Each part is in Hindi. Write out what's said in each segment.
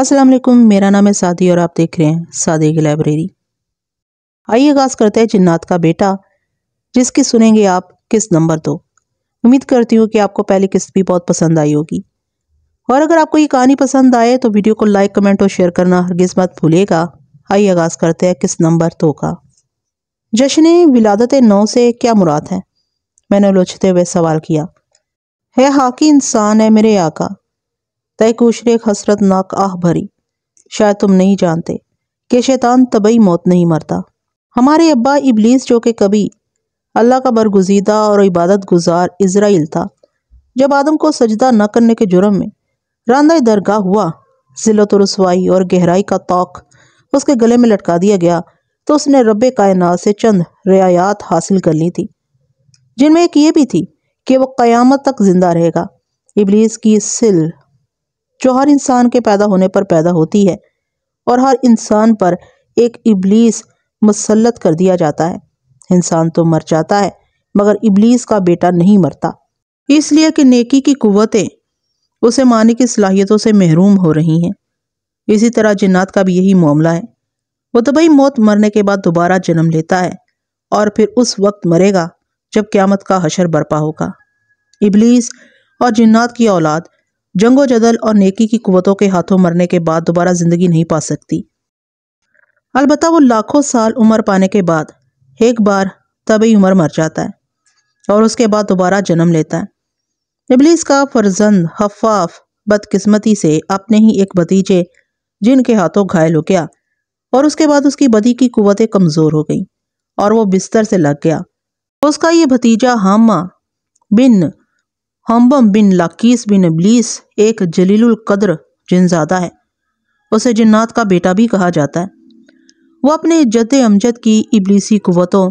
अस्सलाम वालेकुम मेरा नाम है सादी और आप देख रहे हैं सादी की लाइब्रेरी आइए आगाज़ करते हैं जिन्नात का बेटा जिसकी सुनेंगे आप किस्त नंबर दो उम्मीद करती हूँ कि आपको पहली किस्त भी बहुत पसंद आई होगी और अगर आपको ये कहानी पसंद आए तो वीडियो को लाइक कमेंट और शेयर करना हरगिज़ मत भूलेगा आइए आगाज़ करते हैं किस नंबर दो का जश्न विलादत नौ से क्या मुराद है मैंने लोचते हुए सवाल किया है हाकि इंसान है मेरे आका तयकूश ने एक हसरतनाक आह भरी शायद तुम नहीं जानते कि शैतान तबई मौत नहीं मरता हमारे अब्बा इबलीस जो कि कभी अल्लाह का बरगुजीदा और इबादत गुजार इसराइल था जब आदम को सजदा न करने के जुर्म में रानदा दरगाह हुआ जिलत रसवाई और गहराई का तोक उसके गले में लटका दिया गया तो उसने रब कायनात से चंद रियायात हासिल कर ली थी जिनमें एक ये भी थी कि वह क़यामत तक ज़िंदा रहेगा इबलीस की सिल जो हर इंसान के पैदा होने पर पैदा होती है और हर इंसान पर एक इबलीस मुसलत कर दिया जाता है इंसान तो मर जाता है मगर इबलीस का बेटा नहीं मरता इसलिए कि नेकी की कुतें उसे माने की सलाहियतों से महरूम हो रही हैं इसी तरह जन्नात का भी यही मामला है वह तबई तो मौत मरने के बाद दोबारा जन्म लेता है और फिर उस वक्त मरेगा जब क्यामत का हशर बर्पा होगा इबलीस और जिन्नात की औलाद जंगो जदल और नेकी की कुतों के हाथों मरने के बाद दोबारा ज़िंदगी नहीं पा सकती अलबत् वो लाखों साल उम्र पाने के बाद एक बार तभी उम्र मर जाता है और उसके बाद दोबारा जन्म लेता है इबलीस का फर्जंद हफाफ बदकिस्मती से अपने ही एक भतीजे जिनके हाथों घायल हो गया और उसके बाद उसकी बदी की कुवतें कमज़ोर हो गई और वो बिस्तर से लग गया उसका ये भतीजा हामा बिन हम्बम बिन लाकीस बिन अबलीस एक जलीलुल कदर जिनजादा है उसे जन्नात का बेटा भी कहा जाता है वह अपने जद अमजद की इबलीसी कुतों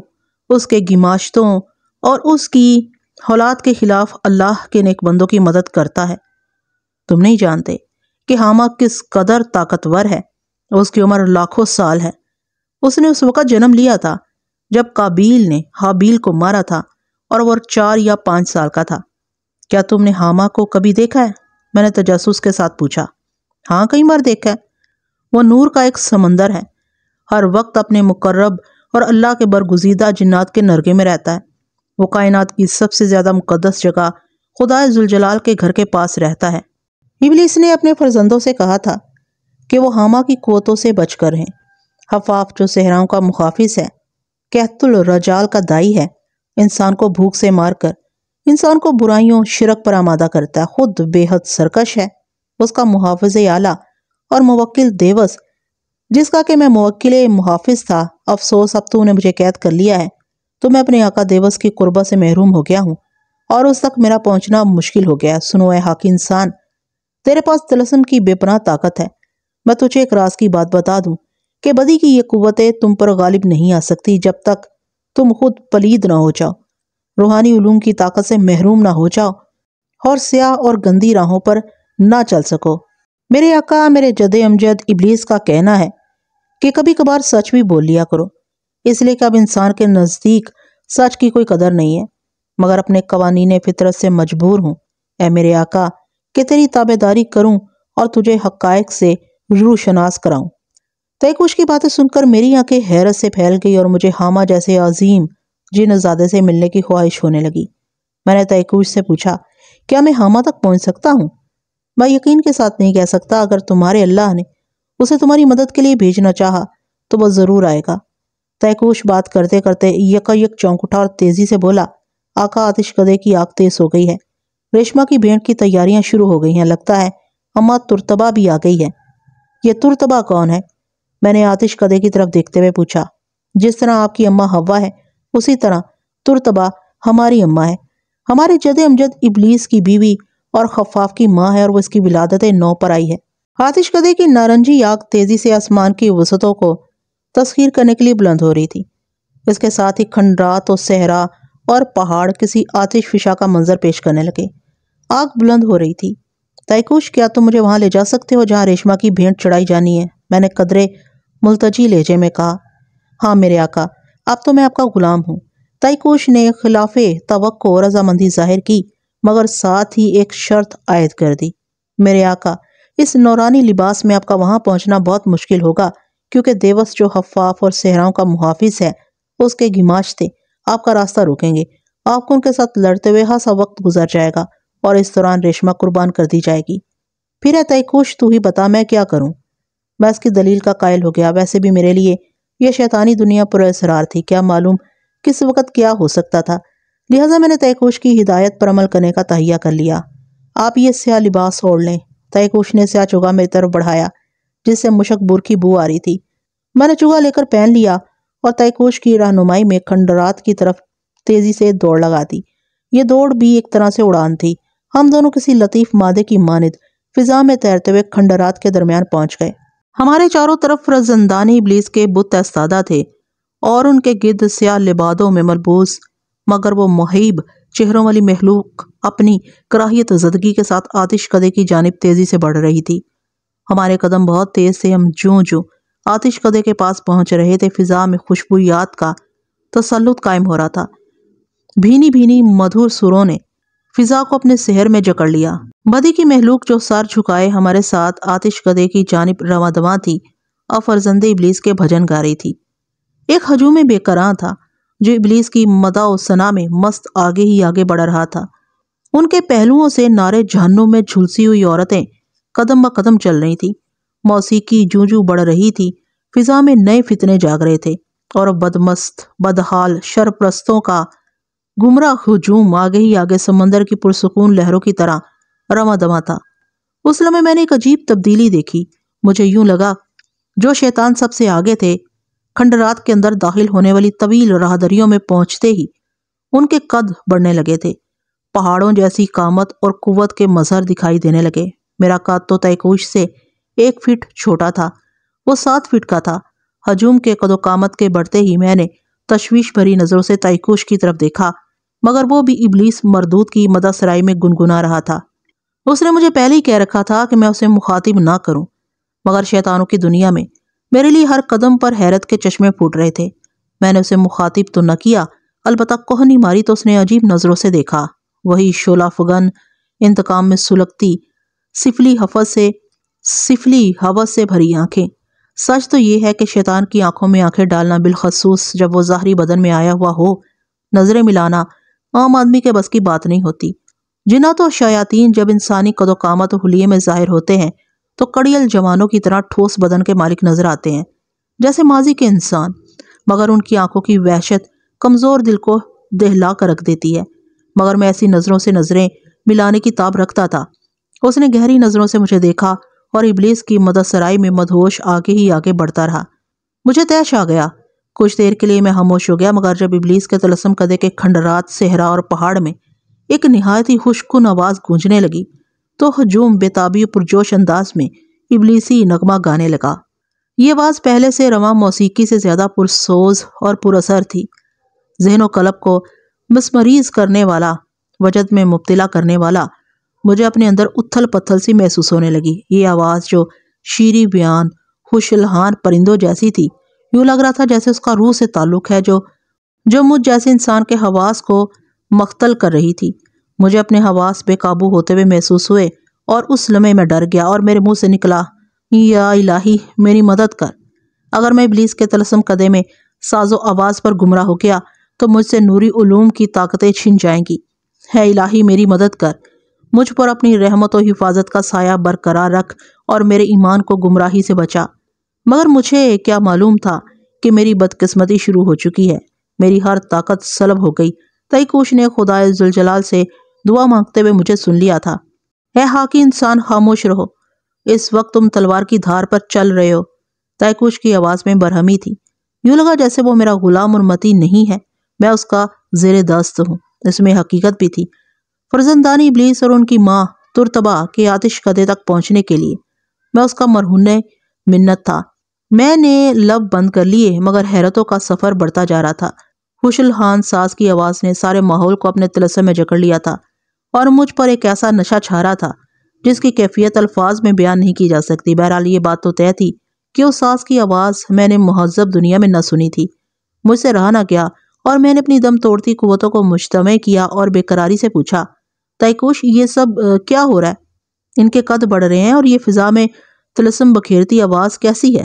उसके गिमाशतों और उसकी हौलाद के ख़िलाफ़ अल्लाह के नेकबंदों की मदद करता है तुम नहीं जानते कि हामा किस कदर ताकतवर है उसकी उम्र लाखों साल है उसने उस वक़्त जन्म लिया था जब काबील ने हाबील को मारा था और वह चार या पाँच साल का था क्या तुमने हामा को कभी देखा है मैंने तजस्स तो के साथ पूछा हाँ कई बार देखा है वह नूर का एक समंदर है हर वक्त अपने मुकर्रब और अल्लाह के बरगुजीदा जिन्नात के नरगे में रहता है वो कायनात की सबसे ज़्यादा मुकदस जगह खुदा जुलजलाल के घर के पास रहता है इबलीस ने अपने फर्जंदों से कहा था कि वो हामा की कोतों से बचकर हैं हफाफ जो सहराओं का मुखाफिस है कहतुल रजाल का दाई है इंसान को भूख से मारकर इंसान को बुराइयों शिरक पर आमादा करता है खुद बेहद सरकश है उसका मुहाफ़ आला और मुवक्ल देवस जिसका कि मैं मुवक्ल मुहाफ़ था अफसोस अब तो उन्हें मुझे कैद कर लिया है तो मैं अपने आका देवस की कुर्बा से महरूम हो गया हूँ और उस तक मेरा पहुँचना मुश्किल हो गया सुनो ए हाकि इंसान तेरे पास तलसम की बेपनाह ताकत है मैं तुझे एक राज की बात बता दूँ कि बदी की ये कुतें तुम पर गालिब नहीं आ सकती जब तक तुम खुद पलीद ना हो जाओ रूहानी उलूम की ताकत से महरूम ना हो जाओ और स्याह और गंदी राहों पर ना चल सको मेरे अका मेरे जद अमजद इबलीस का कहना है कि कभी कभार सच भी बोल लिया करो इसलिए कि अब इंसान के नज़दीक सच की कोई कदर नहीं है मगर अपने कवानी फितरत से मजबूर हूँ ए मेरे आका कि तेरी ताबेदारी करूँ और तुझे हकायक से रूशनास कराऊँ तयकुश की बातें सुनकर मेरी आंखें हैरत से फैल गई और मुझे हामा जैसे अजीम जिन उजादे से मिलने की ख्वाहिश होने लगी मैंने तयकूश से पूछा क्या मैं हामा तक पहुंच सकता हूँ मैं यकीन के साथ नहीं कह सकता अगर तुम्हारे अल्लाह ने उसे तुम्हारी मदद के लिए भेजना चाहा तो वह ज़रूर आएगा तयकूश बात करते करते यकायक चौंक उठा और तेज़ी से बोला आका आतिशकदे की आग तेज हो गई है रेशमा की भेंट की तैयारियां शुरू हो गई हैं लगता है अम्मा तुरतबा भी आ गई है यह तुरतबा कौन है मैंने आतिश कदे की तरफ देखते हुए पूछा जिस तरह आपकी अम्मा हवा है उसी तरह तुरतबा हमारी अम्मा है हमारे जद अमजद इबलीस की बीवी और खफाफ की माँ है और वो इसकी विलादत नौ पर आई है आतिश कदे की नारंगी आग तेज़ी से आसमान की वसतों को तस्खीर करने के लिए बुलंद हो रही थी इसके साथ ही खंडरात और सहरा और पहाड़ किसी आतिश फिशा का मंजर पेश करने लगे आग बुलंद हो रही थी तयकुश क्या तुम मुझे वहां ले जा सकते हो जहाँ रेशमा की भेंट चढ़ाई जानी है मैंने कदरे मुलतजी लहजे में कहा हाँ मेरे आका अब तो मैं आपका गुलाम हूँ तयकोश ने खिलाफ तो रजामंदी जाहिर की मगर साथ ही एक शर्त आयद कर दी मेरे आका इस नौरानी लिबास में आपका वहां पहुंचना बहुत मुश्किल होगा क्योंकि देवस जो हफाफ और सेहराओं का मुहाफिज है उसके थे आपका रास्ता रोकेंगे आपको उनके साथ लड़ते हुए हासा वक्त गुजर जाएगा और इस दौरान रेशमा कुर्बान कर दी जाएगी फिर है तयकोश तू ही बता मैं क्या करूं मैं इसकी दलील का कायल हो गया वैसे भी मेरे लिए यह शैतानी दुनिया पर असरार थी क्या मालूम किस वक्त क्या हो सकता था लिहाजा मैंने तयकोश की हिदायत पर अमल करने का तहिया कर लिया आप ये स्या लिबास ओढ़ लें तयकोश ने स्या चुगा मेरी तरफ बढ़ाया जिससे मुशक बुर की बू आ रही थी मैंने चुगा लेकर पहन लिया और तयकोश की रहनुमाई में खंडरात की तरफ तेजी से दौड़ लगा दी ये दौड़ भी एक तरह से उड़ान थी हम दोनों किसी लतीफ़ मादे की मानद फिजा में तैरते हुए खंडरात के दरमियान पहुंच गए हमारे चारों तरफ रजंदानी इबलीस के बुत एस्तादा थे और उनके गिद्ध स्या लिबादों में मलबूस मगर वो मुहिब चेहरों वाली महलूक अपनी कराहियत जदगी के साथ आतिश कदे की जानब तेज़ी से बढ़ रही थी हमारे कदम बहुत तेज़ से हम जूं जूं आतिश कदे के पास पहुंच रहे थे फिजा में खुशबूयात का तसलुत कायम हो रहा था भीनी भीनी मधुर सुरों ने फिजा को अपने शहर में जकड़ लिया बदी की महलूक जो सर झुकाए हमारे साथ आतिश गदे की जानब रवा दवा थी और फरजंदे इबलीस के भजन गा रही थी एक हजूम बेकरां था जो इबलीस की मदा सना में मस्त आगे ही आगे बढ़ रहा था उनके पहलुओं से नारे जहनुम में झुलसी हुई औरतें कदम ब कदम चल रही थी मौसीकी जू जू बढ़ रही थी फिजा में नए फितने जाग रहे थे और बदमस्त बदहाल शरप्रस्तों का गुमराह हजूम आगे ही आगे समंदर की पुरसकून लहरों की तरह रमा दमा था उस समय मैंने एक अजीब तब्दीली देखी मुझे यूं लगा जो शैतान सबसे आगे थे खंडरात के अंदर दाखिल होने वाली तवील राहदरियों में पहुंचते ही उनके कद बढ़ने लगे थे पहाड़ों जैसी कामत और कुवत के मजहर दिखाई देने लगे मेरा कद तो तयकूश से एक फीट छोटा था वो सात फीट का था हजूम के कदोकामत के बढ़ते ही मैंने तशवीश भरी नज़रों से तयकूश की तरफ देखा मगर वो भी इबलीस मरदूत की मदद में गुनगुना रहा था उसने मुझे पहले ही कह रखा था कि मैं उसे मुखातिब ना करूं मगर शैतानों की दुनिया में मेरे लिए हर कदम पर हैरत के चश्मे फूट रहे थे मैंने उसे मुखातिब तो न किया अलबत् कोहनी मारी तो उसने अजीब नज़रों से देखा वही शोला फगन इंतकाम में सुलगती सिफली हफत से सिफली हवस से भरी आंखें सच तो ये है कि शैतान की आंखों में आंखें डालना बिलखसूस जब वो ज़ाहरी बदन में आया हुआ हो नज़रें मिलाना आम आदमी के बस की बात नहीं होती जिना तो शयातीन जब इंसानी कदोकामत कामत हुलिये में जाहिर होते हैं तो कड़ियल जवानों की तरह ठोस बदन के मालिक नजर आते हैं जैसे माजी के इंसान मगर उनकी आंखों की वहशत कमज़ोर दिल को दहला कर रख देती है मगर मैं ऐसी नज़रों से नज़रें मिलाने की ताब रखता था उसने गहरी नज़रों से मुझे देखा और इबलीस की मदसराई में मदहोश आगे ही आगे बढ़ता रहा मुझे तैश आ गया कुछ देर के लिए मैं खामोश हो गया मगर जब इबलीस के तलसम कदे के खंडरात सेहरा और पहाड़ में एक नहायत ही खुशकुन आवाज़ गूंजने लगी तो हजूम बेताबी पुरजोश अंदाज में इबलीसी नगमा गाने लगा ये आवाज़ पहले से रवा मौसीकी से ज़्यादा पुरसोज और पुरसर थी जहनो कलब को मसमरीज करने वाला वजद में मुबतला करने वाला मुझे अपने अंदर उथल पत्थल सी महसूस होने लगी ये आवाज़ जो शीरी बयान खुशलहान परिंदों जैसी थी यूं लग रहा था जैसे उसका रूह से ताल्लुक है जो जो मुझ जैसे इंसान के हवास को मख्तल कर रही थी मुझे अपने हवास बेकाबू होते हुए महसूस हुए और उस लम्हे में डर गया और मेरे मुंह से निकला या इलाही मेरी मदद कर अगर मैं इबलीस के तलसम कदे में साजो आवाज़ पर गुमराह हो गया तो मुझसे नूरी उलूम की ताकतें छिन जाएंगी है इलाही मेरी मदद कर मुझ पर अपनी रहमत और हिफाजत का साया बरकरार रख और मेरे ईमान को गुमराही से बचा मगर मुझे क्या मालूम था कि मेरी बदकिस्मती शुरू हो चुकी है मेरी हर ताकत सलब हो गई तयकूश ने खुदा जुलजलाल से दुआ मांगते हुए मुझे सुन लिया था है हाकि इंसान खामोश रहो इस वक्त तुम तलवार की धार पर चल रहे हो तयकूश की आवाज़ में बरहमी थी यूँ लगा जैसे वो मेरा गुलाम और मती नहीं है मैं उसका जेर दस्त हूँ इसमें हकीकत भी थी फर्जंदानी इबलीस और उनकी माँ तुरतबा के आतिश कदे तक पहुँचने के लिए मैं उसका मरहुन मिन्नत था मैंने लब बंद कर लिए मगर हैरतों का सफ़र बढ़ता जा रहा था खुशल खान सास की आवाज़ ने सारे माहौल को अपने तिलस्म में जकड़ लिया था और मुझ पर एक ऐसा नशा छा रहा था जिसकी कैफियत अल्फाज में बयान नहीं की जा सकती बहरहाल ये बात तो तय थी कि उस सास की आवाज़ मैंने महजब दुनिया में न सुनी थी मुझसे रहा ना गया और मैंने अपनी दम तोड़ती कुतों को मुश्तम किया और बेकरारी से पूछा तयकुश ये सब क्या हो रहा है इनके कद बढ़ रहे हैं और ये फिजा में तिलस्म बखेरती आवाज़ कैसी है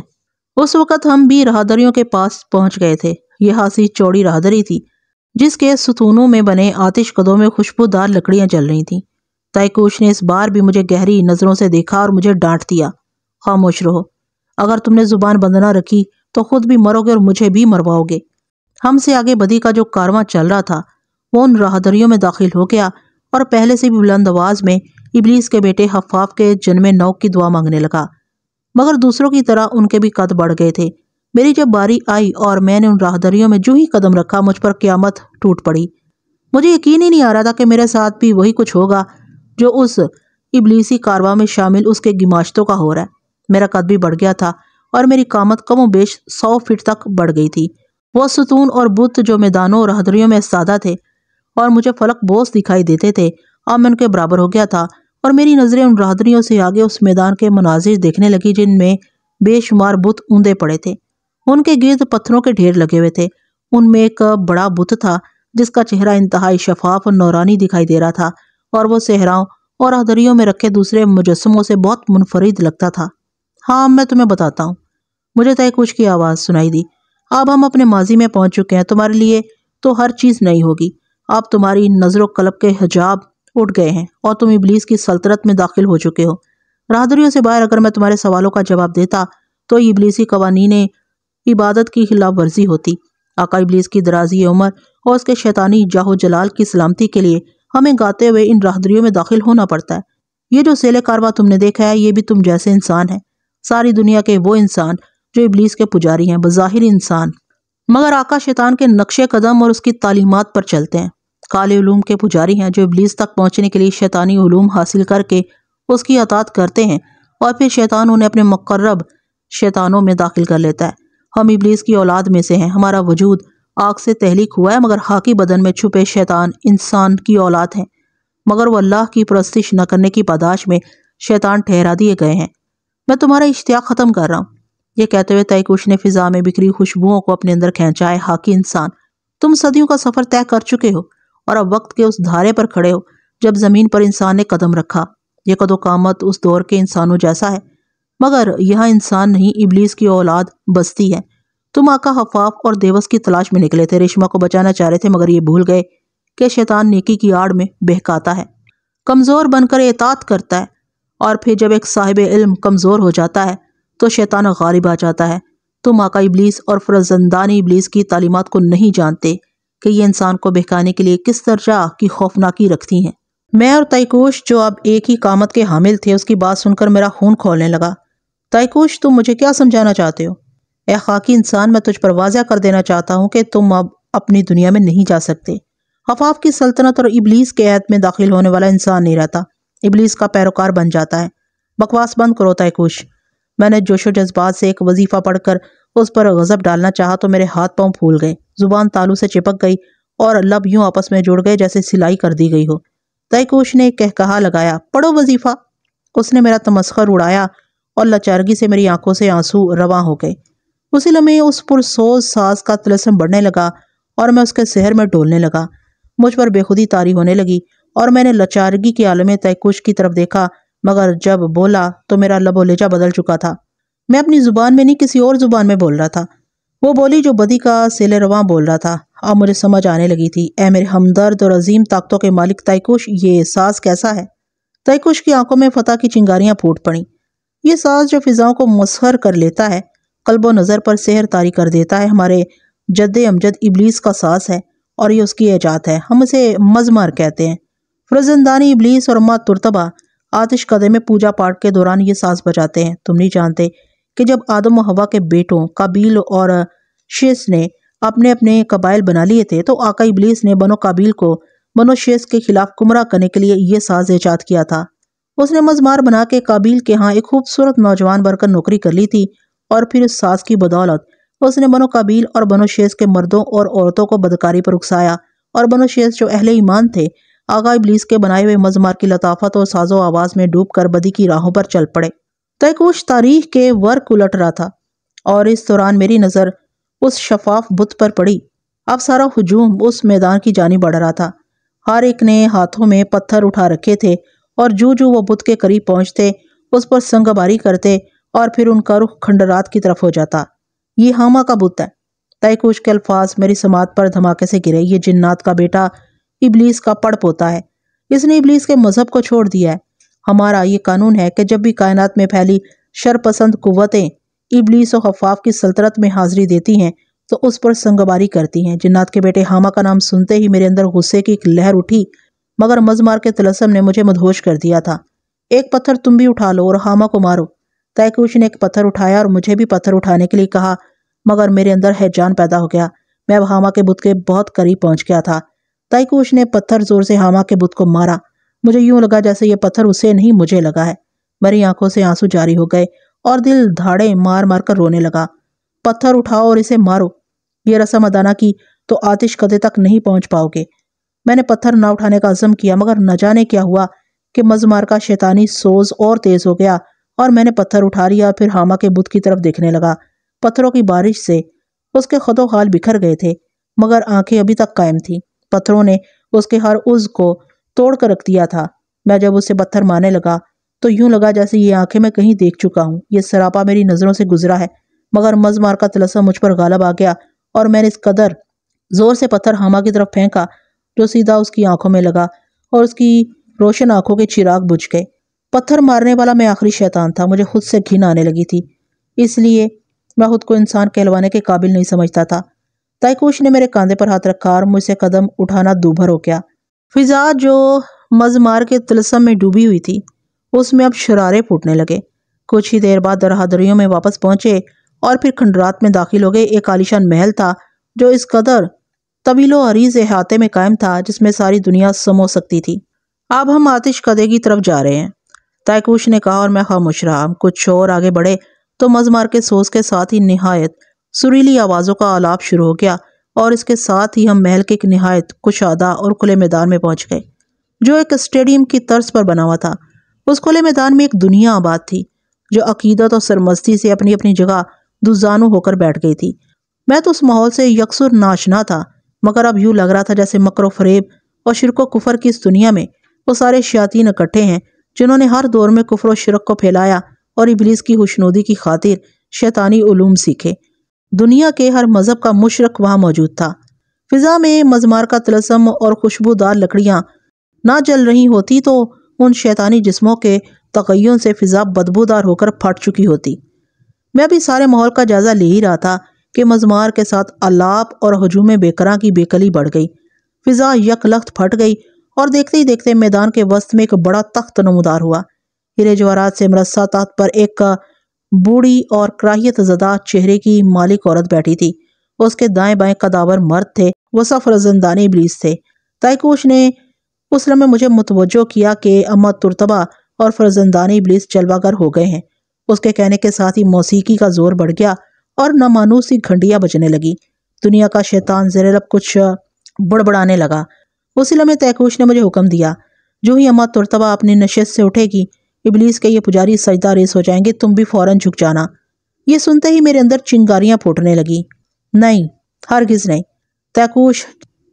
उस वक़्त हम भी राहदरियों के पास पहुंच गए थे यह हासी चौड़ी राहदरी थी जिसके सुतूनों में बने आतिश कदों में खुशबूदार लकड़ियां जल रही थीं तयकूश ने इस बार भी मुझे गहरी नज़रों से देखा और मुझे डांट दिया खामोश रहो अगर तुमने ज़ुबान बंद ना रखी तो खुद भी मरोगे और मुझे भी मरवाओगे हमसे आगे बदी का जो कारवां चल रहा था वो उन राहदरियों में दाखिल हो गया और पहले से भी बुलंद आवाज़ में इबलीस के बेटे हफाफ के जन्मे नौक की दुआ मांगने लगा मगर दूसरों की तरह उनके भी कद बढ़ गए थे मेरी जब बारी आई और मैंने उन राहदरियों में जो ही कदम रखा मुझ पर क्यामत टूट पड़ी मुझे यकीन ही नहीं आ रहा था कि मेरे साथ भी वही कुछ होगा जो उस इबलीसी कारवा में शामिल उसके गिमाश्तों का हो रहा है मेरा कद भी बढ़ गया था और मेरी कामत कमो बेश सौ फीट तक बढ़ गई थी वह सुतून और बुत जो मैदानों और हदरियों में सादा थे और मुझे फलक बोस दिखाई देते थे अब मैं उनके बराबर हो गया था और मेरी नज़रें उन राहदरियों से आगे उस मैदान के मनाजिर देखने लगी जिनमें बेशुमार बुत ऊंदे पड़े थे उनके गिर्द पत्थरों के ढेर लगे हुए थे उनमें एक बड़ा बुत था जिसका चेहरा इंतहाई शफाफ और नौरानी दिखाई दे रहा था और वो सेहराओं और राहदरियों में रखे दूसरे मुजस्मों से बहुत मुनफरद लगता था हाँ मैं तुम्हें बताता हूँ मुझे तय कुछ की आवाज़ सुनाई दी अब हम अपने माजी में पहुँच चुके हैं तुम्हारे लिए तो हर चीज़ नई होगी अब तुम्हारी नजरों कलब के हजाब उठ गए हैं और तुम इबलीस की सल्तनत में दाखिल हो चुके हो राहदरियों से बाहर अगर मैं तुम्हारे सवालों का जवाब देता तो इबलीसी कवानी इबादत की खिलाफ वर्जी होती आका इबलीस की दराजी उम्र और उसके शैतानी जाहो जलाल की सलामती के लिए हमें गाते हुए इन राहदरियों में दाखिल होना पड़ता है ये जो सेले कारवा तुमने देखा है ये भी तुम जैसे इंसान है सारी दुनिया के वो इंसान जो इबलीस के पुजारी हैं बज़ाहिर इंसान मगर आका शैतान के नक्शे कदम और उसकी तालीमत पर चलते हैं काले उलूम के पुजारी हैं जो इबलीस तक पहुँचने के लिए शैतानी उलूम हासिल करके उसकी अतात करते हैं और फिर शैतान उन्हें अपने मकर्रब शैतानों में दाखिल कर लेता है हम इबलीस की औलाद में से हैं हमारा वजूद आग से तहलीक हुआ है मगर हाकी बदन में छुपे शैतान इंसान की औलाद हैं मगर वो अल्लाह की प्रस्तिश न करने की पादाश में शैतान ठहरा दिए गए हैं मैं तुम्हारा इश्तियाक ख़त्म कर रहा हूँ ये कहते हुए तयकुश ने फिजा में बिखरी खुशबुओं को अपने अंदर खेचा है हाकी इंसान तुम सदियों का सफ़र तय कर चुके हो और अब वक्त के उस धारे पर खड़े हो जब ज़मीन पर इंसान ने कदम रखा यह कदोकामत उस दौर के इंसानों जैसा है मगर यह इंसान नहीं इबलीस की औलाद बस्ती है तुम आका हफाफ और देवस की तलाश में निकले थे रेशमा को बचाना चाह रहे थे मगर ये भूल गए कि शैतान नेकी की आड़ में बहकाता है कमज़ोर बनकर एतात करता है और फिर जब एक साहिब इल्म कमज़ोर हो जाता है तो शैतान गालिब आ जाता है तुम आका इबलीस और फरजंदानी इबलीस की तालीमत को नहीं जानते कि ये इंसान को बहकाने के लिए किस दर्जा की खौफनाकी रखती हैं मैं और तयकोश जो अब एक ही कामत के हामिल थे उसकी बात सुनकर मेरा खून खोलने लगा तयकोश तुम मुझे क्या समझाना चाहते हो ए खाकी इंसान मैं तुझ पर वाजिया कर देना चाहता हूँ कि तुम अब अपनी दुनिया में नहीं जा सकते हफाफ की सल्तनत और इबलीस के ऐत में दाखिल होने वाला इंसान नहीं रहता इबलीस का पैरोकार बन जाता है बकवास बंद करो तयकोश मैंने जोशो जज्बात से एक वजीफ़ा पढ़कर उस पर गज़ब डालना चाहा तो मेरे हाथ पांव फूल गए जुबान तालू से चिपक गई और लब यूं आपस में जुड़ गए जैसे सिलाई कर दी गई हो तयकोश ने कह कहा लगाया पढ़ो वजीफा उसने मेरा तमस्कर उड़ाया और लाचारगी से मेरी आंखों से आंसू रवा हो गए उसी लम्हे उस पुरसोज साज का तलसम बढ़ने लगा और मैं उसके शहर में डोलने लगा मुझ पर बेखुदी तारी होने लगी और मैंने लाचारगी के आलम तयकुश की तरफ देखा मगर जब बोला तो मेरा लबोलेजा बदल चुका था मैं अपनी जुबान में नहीं किसी और जुबान में बोल रहा था वो बोली जो बदी का सिले रवा बोल रहा था अब मुझे समझ आने लगी थी ए मेरे हमदर्द और अजीम ताकतों के मालिक तयकुश ये एहसास कैसा है तयकुश की आंखों में फतह की चिंगारियां फूट पड़ी ये सास जो फिजाओं को मसहर कर लेता है कल्बो नज़र पर सेहर तारी कर देता है हमारे जद अमजद इबलीस का सास है और ये उसकी एजात है हम इसे मजमर कहते हैं फ्रजंदानी इबलीस और अम्मा तुरतबा आतिश कदे में पूजा पाठ के दौरान ये सास बजाते हैं तुम नहीं जानते कि जब आदम हवा के बेटों काबिल और शेष ने अपने अपने कबाइल बना लिए थे तो आका इबलीस ने बनो काबिल को बनो शेष के खिलाफ कुमरा करने के लिए यह साज ऐजाद किया था उसने मजमार बना के काबिल के यहाँ एक खूबसूरत नौजवान बनकर नौकरी कर ली थी और फिर उस सास की बदौलत उसने बनो काबिल और बनो शेष के मर्दों और औरतों को बदकारी पर उकसाया और बनो शेष जो अहले ईमान थे आगा इबलीस के बनाए हुए मजमार की लताफत और साजो आवाज़ में डूब कर बदी की राहों पर चल पड़े तयकोश तारीख के वर्क उलट रहा था और इस दौरान मेरी नज़र उस शफाफ बुत पर पड़ी अब सारा हजूम उस मैदान की जानी बढ़ रहा था हर एक ने हाथों में पत्थर उठा रखे थे और जो जू वो बुत के करीब पहुंचते उस पर संगबारी करते और फिर उनका रुख खंडरात की तरफ हो जाता ये हामा का बुत है कुछ के अल्फाज मेरी समात पर धमाके से गिरे ये जिन्नात का बेटा इबलीस का पड़ पोता है इसने इबलीस के मजहब को छोड़ दिया है हमारा ये कानून है कि जब भी कायनात में फैली शरपसंद कुतें इबलीस और हफाफ की सल्तनत में हाजिरी देती हैं तो उस पर संगबारी करती हैं जिन्नात के बेटे हामा का नाम सुनते ही मेरे अंदर गुस्से की एक लहर उठी मगर मजमार के तलसम ने मुझे मदहोश कर दिया था एक पत्थर तुम भी उठा लो और हामा को मारो तयकुश ने एक पत्थर उठाया और मुझे भी पत्थर उठाने के लिए कहा मगर मेरे अंदर हैजान पैदा हो गया मैं अब हामा के बुत के बहुत करीब पहुंच गया था तयकुश ने पत्थर जोर से हामा के बुत को मारा मुझे यूं लगा जैसे ये पत्थर उसे नहीं मुझे लगा है मेरी आंखों से आंसू जारी हो गए और दिल धाड़े मार मार कर रोने लगा पत्थर उठाओ और इसे मारो ये रसम अदाना की तो आतिश कदे तक नहीं पहुंच पाओगे मैंने पत्थर ना उठाने का अजम किया मगर न जाने क्या हुआ कि मजमार का शैतानी सोज और तेज हो गया और मैंने पत्थर उठा लिया फिर हामा के बुद्ध की तरफ देखने लगा पत्थरों की बारिश से उसके खदो हाल बिखर गए थे मगर आंखें अभी तक कायम थी पत्थरों ने उसके हर उज को तोड़ कर रख दिया था मैं जब उसे पत्थर मारने लगा तो यूं लगा जैसे ये आंखें मैं कहीं देख चुका हूँ ये सरापा मेरी नजरों से गुजरा है मगर मजमार का तलसा मुझ पर गालब आ गया और मैंने इस कदर जोर से पत्थर हामा की तरफ फेंका जो सीधा उसकी आंखों में लगा और उसकी रोशन आंखों के चिराग बुझ गए पत्थर मारने वाला मैं आखिरी शैतान था मुझे खुद से घिन आने लगी थी इसलिए मैं खुद को इंसान कहलवाने के काबिल नहीं समझता था तयकोश ने मेरे कांधे पर हाथ रखा और मुझसे कदम उठाना दूभर हो गया फिज़ा जो मज़ मार के तलसम में डूबी हुई थी उसमें अब शरारे फूटने लगे कुछ ही देर बाद दरहादरियों में वापस पहुंचे और फिर खंडरात में दाखिल हो गए एक आलिशान महल था जो इस कदर तवीलो अरीज अहाते में कायम था जिसमें सारी दुनिया समो सकती थी अब हम आतिश कदे की तरफ जा रहे हैं तयकूश ने कहा और मैं खामोश रहा कुछ और आगे बढ़े तो मजमार के सोच के साथ ही नहायत सुरीली आवाज़ों का आलाप शुरू हो गया और इसके साथ ही हम महल के एक नहायत कुशादा और खुले मैदान में पहुंच गए जो एक स्टेडियम की तर्ज पर बना हुआ था उस खुले मैदान में एक दुनिया आबाद थी जो अकीदत और सरमस्ती से अपनी अपनी जगह दुजानु होकर बैठ गई थी मैं तो उस माहौल से यकसुर नाचना था मगर अब यूं लग रहा था जैसे मकर फरेब और शिरक कुफर की इस दुनिया में वो सारे शयातीन इकट्ठे हैं जिन्होंने हर दौर में कुफर व शिरक को फैलाया और इबलीस की खुशनुदी की खातिर शैतानी उलूम सीखे दुनिया के हर मज़हब का मुशरक वहाँ मौजूद था फ़िज़ा में मजमार का तलसम और खुशबूदार लकड़ियाँ ना जल रही होती तो उन शैतानी जिस्मों के तकैयों से फ़िज़ा बदबूदार होकर फट चुकी होती मैं अभी सारे माहौल का जायज़ा ले ही रहा था कि मजमार के साथ अलाप और हजूम बेकरा की बेकली बढ़ गई फ़िज़ा यक लख्त फट गई और देखते ही देखते मैदान के वस्त में एक बड़ा तख्त नमदार हुआ हिरे जवाहरात से मरसा तख्त पर एक का बूढ़ी और क्राहियत जदा चेहरे की मालिक औरत बैठी थी उसके दाएं बाएं कदावर मर्द थे वो सब रजनदान थे तयकूश ने उस लम्हे मुझे मुतवजो किया कि अम्मा तुरतबा और फरजंदानी इबलीस जलवागर हो गए हैं उसके कहने के साथ ही मौसीकी का जोर बढ़ गया और नामानूसी सी घंटियाँ बजने लगी दुनिया का शैतान जरब कुछ बड़बड़ाने लगा उसी लम्हे तयकूश ने मुझे हुक्म दिया जो ही अम्मा तुरतबा अपनी नशे से उठेगी इबलीस के ये पुजारी सजदा रेस हो जाएंगे तुम भी फौरन झुक जाना ये सुनते ही मेरे अंदर चिंगारियां फूटने लगी नहीं हरगिज नहीं तैकूश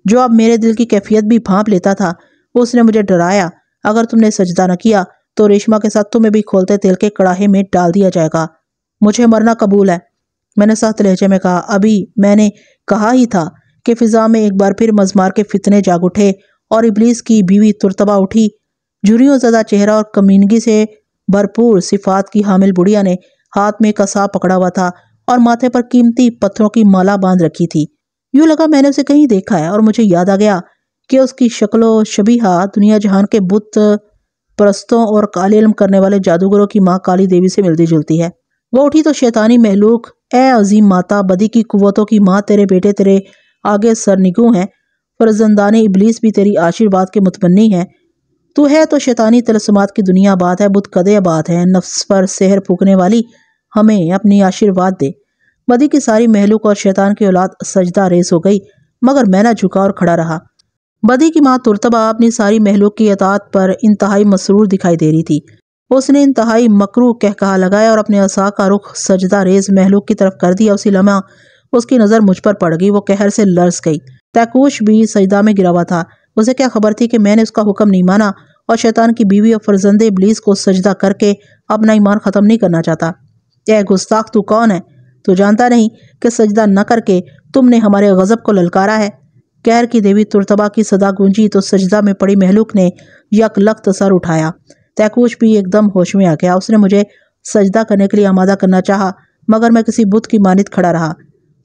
जो अब मेरे दिल की कैफियत भी भाप लेता था उसने मुझे डराया अगर तुमने सजदा न किया तो रेशमा के साथ तुम्हें भी खोलते तेल के कड़ाहे में डाल दिया जाएगा मुझे मरना कबूल है मैंने सख्त लहजे में कहा अभी मैंने कहा ही था कि फिजा में एक बार फिर मजमार के फितने जाग उठे और इबलीस की बीवी तुरतबा उठी जुड़ियों ज्यादा चेहरा और कमीनगी से भरपूर सिफात की हामिल बुढ़िया ने हाथ में कसा पकड़ा हुआ था और माथे पर कीमती पत्थरों की माला बांध रखी थी यूं लगा मैंने उसे कहीं देखा है और मुझे याद आ गया कि उसकी शक्लो शबीहा दुनिया जहान के बुत परस्तों और काले इलम करने वाले जादूगरों की माँ काली देवी से मिलती जुलती है वह उठी तो शैतानी महलूक ए अजीम माता बदी की कुतों की माँ तेरे बेटे तेरे आगे सरनिगू हैं जंदानी इबलीस भी तेरी आशीर्वाद के मुतमनी हैं तू है तो शैतानी तलस्मात की दुनिया बात है कदे बात है नफ्स पर सहर फूकने वाली हमें अपनी आशीर्वाद दे मदी की सारी महलूक और शैतान की औलाद सजदा रेस हो गई मगर मैं ना झुका और खड़ा रहा बदी की माँ तुरतबा अपनी सारी महलूक की अतात पर इंतहाई मसरूर दिखाई दे रही थी उसने इंतहाई मकरू कह कहा लगाया और अपने असा का रुख सजदा रेज महलूक की तरफ कर दिया उसी लम्हा उसकी नज़र मुझ पर पड़ गई वो कहर से लर्स गई तैकूश भी सजदा में गिरा हुआ था उसे क्या खबर थी कि मैंने उसका हुक्म नहीं माना और शैतान की बीवी और फरजंदे बलीस को सजदा करके अपना ईमान ख़त्म नहीं करना चाहता यह गुस्ताख तू कौन है तू जानता नहीं कि सजदा न करके तुमने हमारे गज़ब को ललकारा है कहर की देवी तुरतबा की सदा गूंजी तो सजदा में पड़ी महलूक ने यक लख्त सर उठाया तैकूश भी एकदम होश में आ गया उसने मुझे सजदा करने के लिए आमादा करना चाहा मगर मैं किसी बुत की मानित खड़ा रहा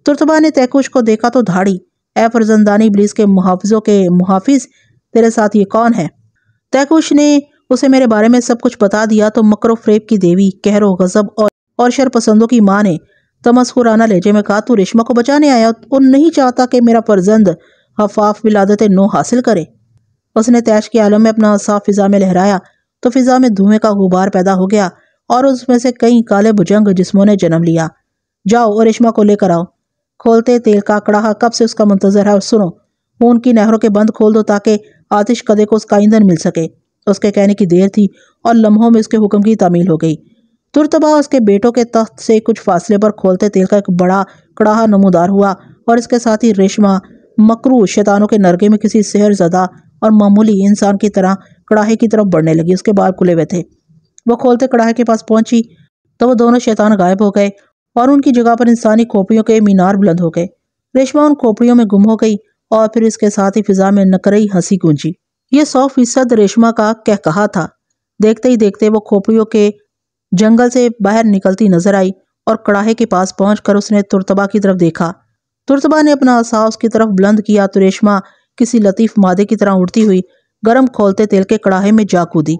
तुरतबा ने तैकूश को देखा तो धाड़ी ए फर्जंदानी इबलीस के मुहाफ़ों के मुहाफिज तेरे साथ ये कौन है तैकुश ने उसे मेरे बारे में सब कुछ बता दिया तो मकर फ्रेब की देवी कहरो गजब और और शरपसंदों की माँ ने तमस्कुराना लेजे में कहा तू रेशमा को बचाने आया और नहीं चाहता कि मेरा फर्जंद हफाफ विलादत नो हासिल करे उसने तैश के आलम में अपना साफ फिज़ा में लहराया तो फिज़ा में धुएं का गुबार पैदा हो गया और उसमें से कई काले भुजंग जिसमों ने जन्म लिया जाओ और रेशमा को लेकर आओ खोलते तेल का कड़ाहा कब से उसका मुंतजर है और सुनो खून की नहरों के बंद खोल दो ताकि आतिश कदे को उसका ईंधन मिल सके उसके कहने की देर थी और लम्हों में उसके हुक्म की तामील हो गई तुरतबा उसके बेटों के तख्त से कुछ फासले पर खोलते तेल का एक बड़ा कड़ाहा नमोदार हुआ और इसके साथ ही रेशमा मकरू शैतानों के नरगे में किसी शहर ज़दा और मामूली इंसान की तरह कड़ाहे की तरफ बढ़ने लगी उसके बाल खुले हुए थे वो खोलते कड़ाहे के पास पहुंची तो वो दोनों शैतान गायब हो गए और उनकी जगह पर इंसानी खोपड़ियों के मीनार बुलंद हो गए रेशमा उन खोपड़ियों में गुम हो गई और फिर इसके साथ ही फिजा में नकरई हंसी गूंजी ये सौ फीसद रेशमा का कह कहा था देखते ही देखते वो खोपड़ियों के जंगल से बाहर निकलती नजर आई और कड़ाहे के पास पहुंचकर उसने तुरतबा की तरफ देखा तुरतबा ने अपना असा उसकी तरफ बुलंद किया तो रेशमा किसी लतीफ मादे की तरह उड़ती हुई गर्म खोलते तेल के कड़ाहे में जा कूदी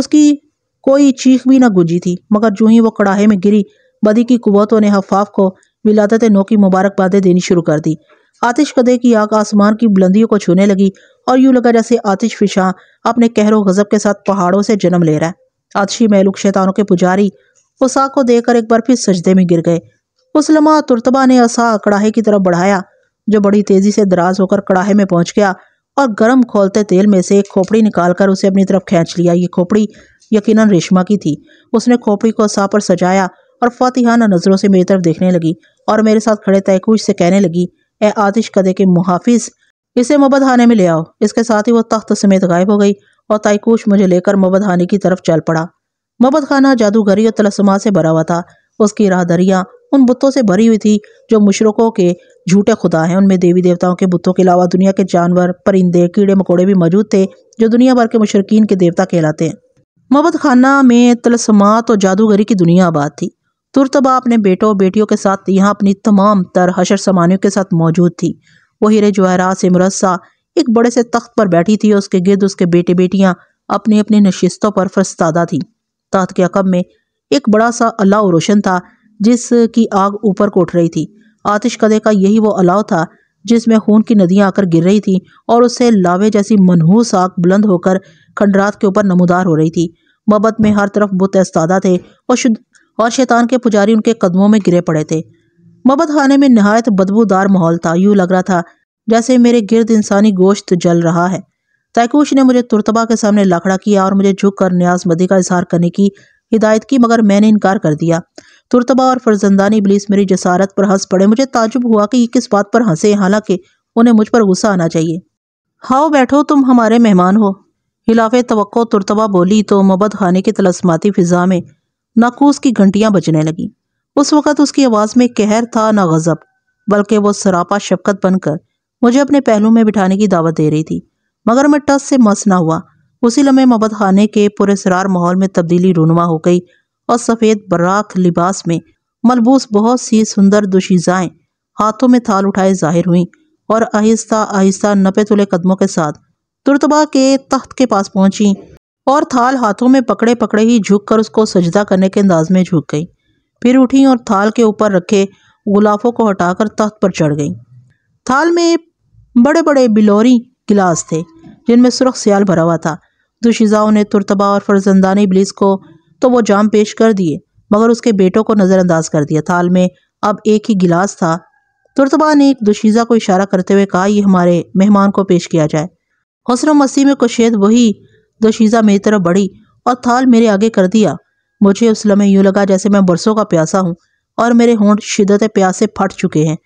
उसकी कोई चीख भी ना गुजी थी मगर जो ही वो कड़ाहे में गिरी बदी की कुतों ने हफाफ को विलादत नो की मुबारकबादें देनी शुरू कर दी आतिश कदे की आग आसमान की बुलंदियों को छूने लगी और यूं लगा जैसे आतिश फिशा अपने कहरों गजब के साथ पहाड़ों से जन्म ले रहा है आतिशी महलुक शैतानों के पुजारी उसा को देखकर एक बार फिर सजदे में गिर गए उस लम्हा तुरतबा ने असा कड़ाहे की तरफ बढ़ाया जो बड़ी तेजी से दराज होकर कड़ाहे में पहुंच गया और गर्म खोलते तेल में से एक खोपड़ी निकालकर उसे अपनी तरफ खींच लिया ये खोपड़ी यकीनन रेशमा की थी उसने खोपड़ी को असा पर सजाया और फातिहाना नज़रों से मेरी तरफ देखने लगी और मेरे साथ खड़े तयकूश से कहने लगी ए आतिश कदे के मुहाफिज इसे मबदहाने में ले आओ इसके साथ ही वो तख्त समेत गायब हो गई और तयकूश मुझे लेकर मबदहाने की तरफ चल पड़ा मबद खाना जादूगरी और तलसमा से भरा हुआ था उसकी राहदरियाँ उन बुतों से भरी हुई थी जो मुशरकों के झूठे खुदा हैं उनमें देवी देवताओं के बुतों के अलावा दुनिया के जानवर परिंदे कीड़े मकोड़े भी मौजूद थे जो दुनिया भर के मुशरकिन के देवता कहलाते हैं मबद खाना में तलस्मात तो और जादूगरी की दुनिया आबाद थी तुरतबा अपने बेटों और बेटियों के साथ यहाँ अपनी तमाम तर हशर समानियों के साथ मौजूद थी वो हीरे जवाहरात से मुरस्सा एक बड़े से तख्त पर बैठी थी और उसके गिर्द उसके बेटे बेटियाँ अपनी अपनी नशिस्तों पर फरस्तादा थी ताहत के अकब में एक बड़ा सा अलाव रोशन था जिसकी आग ऊपर को उठ रही थी आतिश कदे का यही वो अलाव था जिसमें खून की नदियां आकर गिर रही थी और उससे लावे जैसी मनहूस आग बुलंद होकर खंडरात के ऊपर नमोदार हो रही थी मबत में हर तरफ बुत एस्तादा थे और शुद्ध और शैतान के पुजारी उनके कदमों में गिरे पड़े थे मबद खाने में नहायत बदबूदार माहौल था यूं लग रहा था जैसे मेरे गिर्द इंसानी गोश्त जल रहा है तैकूश ने मुझे तुरतबा के सामने लाखड़ा किया और मुझे झुक कर न्याज मदी का इजहार करने की हिदायत की मगर मैंने इनकार कर दिया तुरतबा और फरजंदानी बलीस मेरी जसारत पर हंस पड़े मुझे ताजुब हुआ कि ये किस बात पर हंसे हालांकि उन्हें मुझ पर गुस्सा आना चाहिए हाओ बैठो तुम हमारे मेहमान हो हिलाफ तो तुरतबा बोली तो मबद खाने की तलस्माती फिजा में नाकूस की घंटियां बजने लगी उस वक़्त उसकी आवाज़ में कहर था न गज़ब बल्कि वो सरापा शफकत बनकर मुझे अपने पहलू में बिठाने की दावत दे रही थी मगर मैं टस से मस ना हुआ उसी लम्हे मबद खाने के पुरसरार माहौल में तब्दीली रूनुमा हो गई और सफ़ेद बराख लिबास में मलबूस बहुत सी सुंदर दुशीजाएं हाथों में थाल उठाए जाहिर हुई और आहिस्ता आहिस्ता नपे तुले कदमों के साथ तुरतबा के तख्त के पास पहुंची और थाल हाथों में पकड़े पकड़े ही झुककर उसको सजदा करने के अंदाज में झुक गई फिर उठी और थाल के ऊपर रखे गुलाफों को हटाकर तख्त पर चढ़ गई थाल में बड़े बड़े बिलोरी गिलास थे जिनमें सुरख सियाल भरा हुआ था दुशिज़ाओं ने तुरतबा और फरजंदानी इबलीस को तो वो जाम पेश कर दिए मगर उसके बेटों को नज़रअंदाज कर दिया थाल में अब एक ही गिलास था तुरतबा ने एक दुशीज़ा को इशारा करते हुए कहा यह हमारे मेहमान को पेश किया जाए हसन मसीह में कुशेद वही दशीजा तो मेरी तरफ बढ़ी और थाल मेरे आगे कर दिया मुझे उस लम्हे यूं लगा जैसे मैं बरसों का प्यासा हूँ और मेरे होंठ शिदत प्यास से फट चुके हैं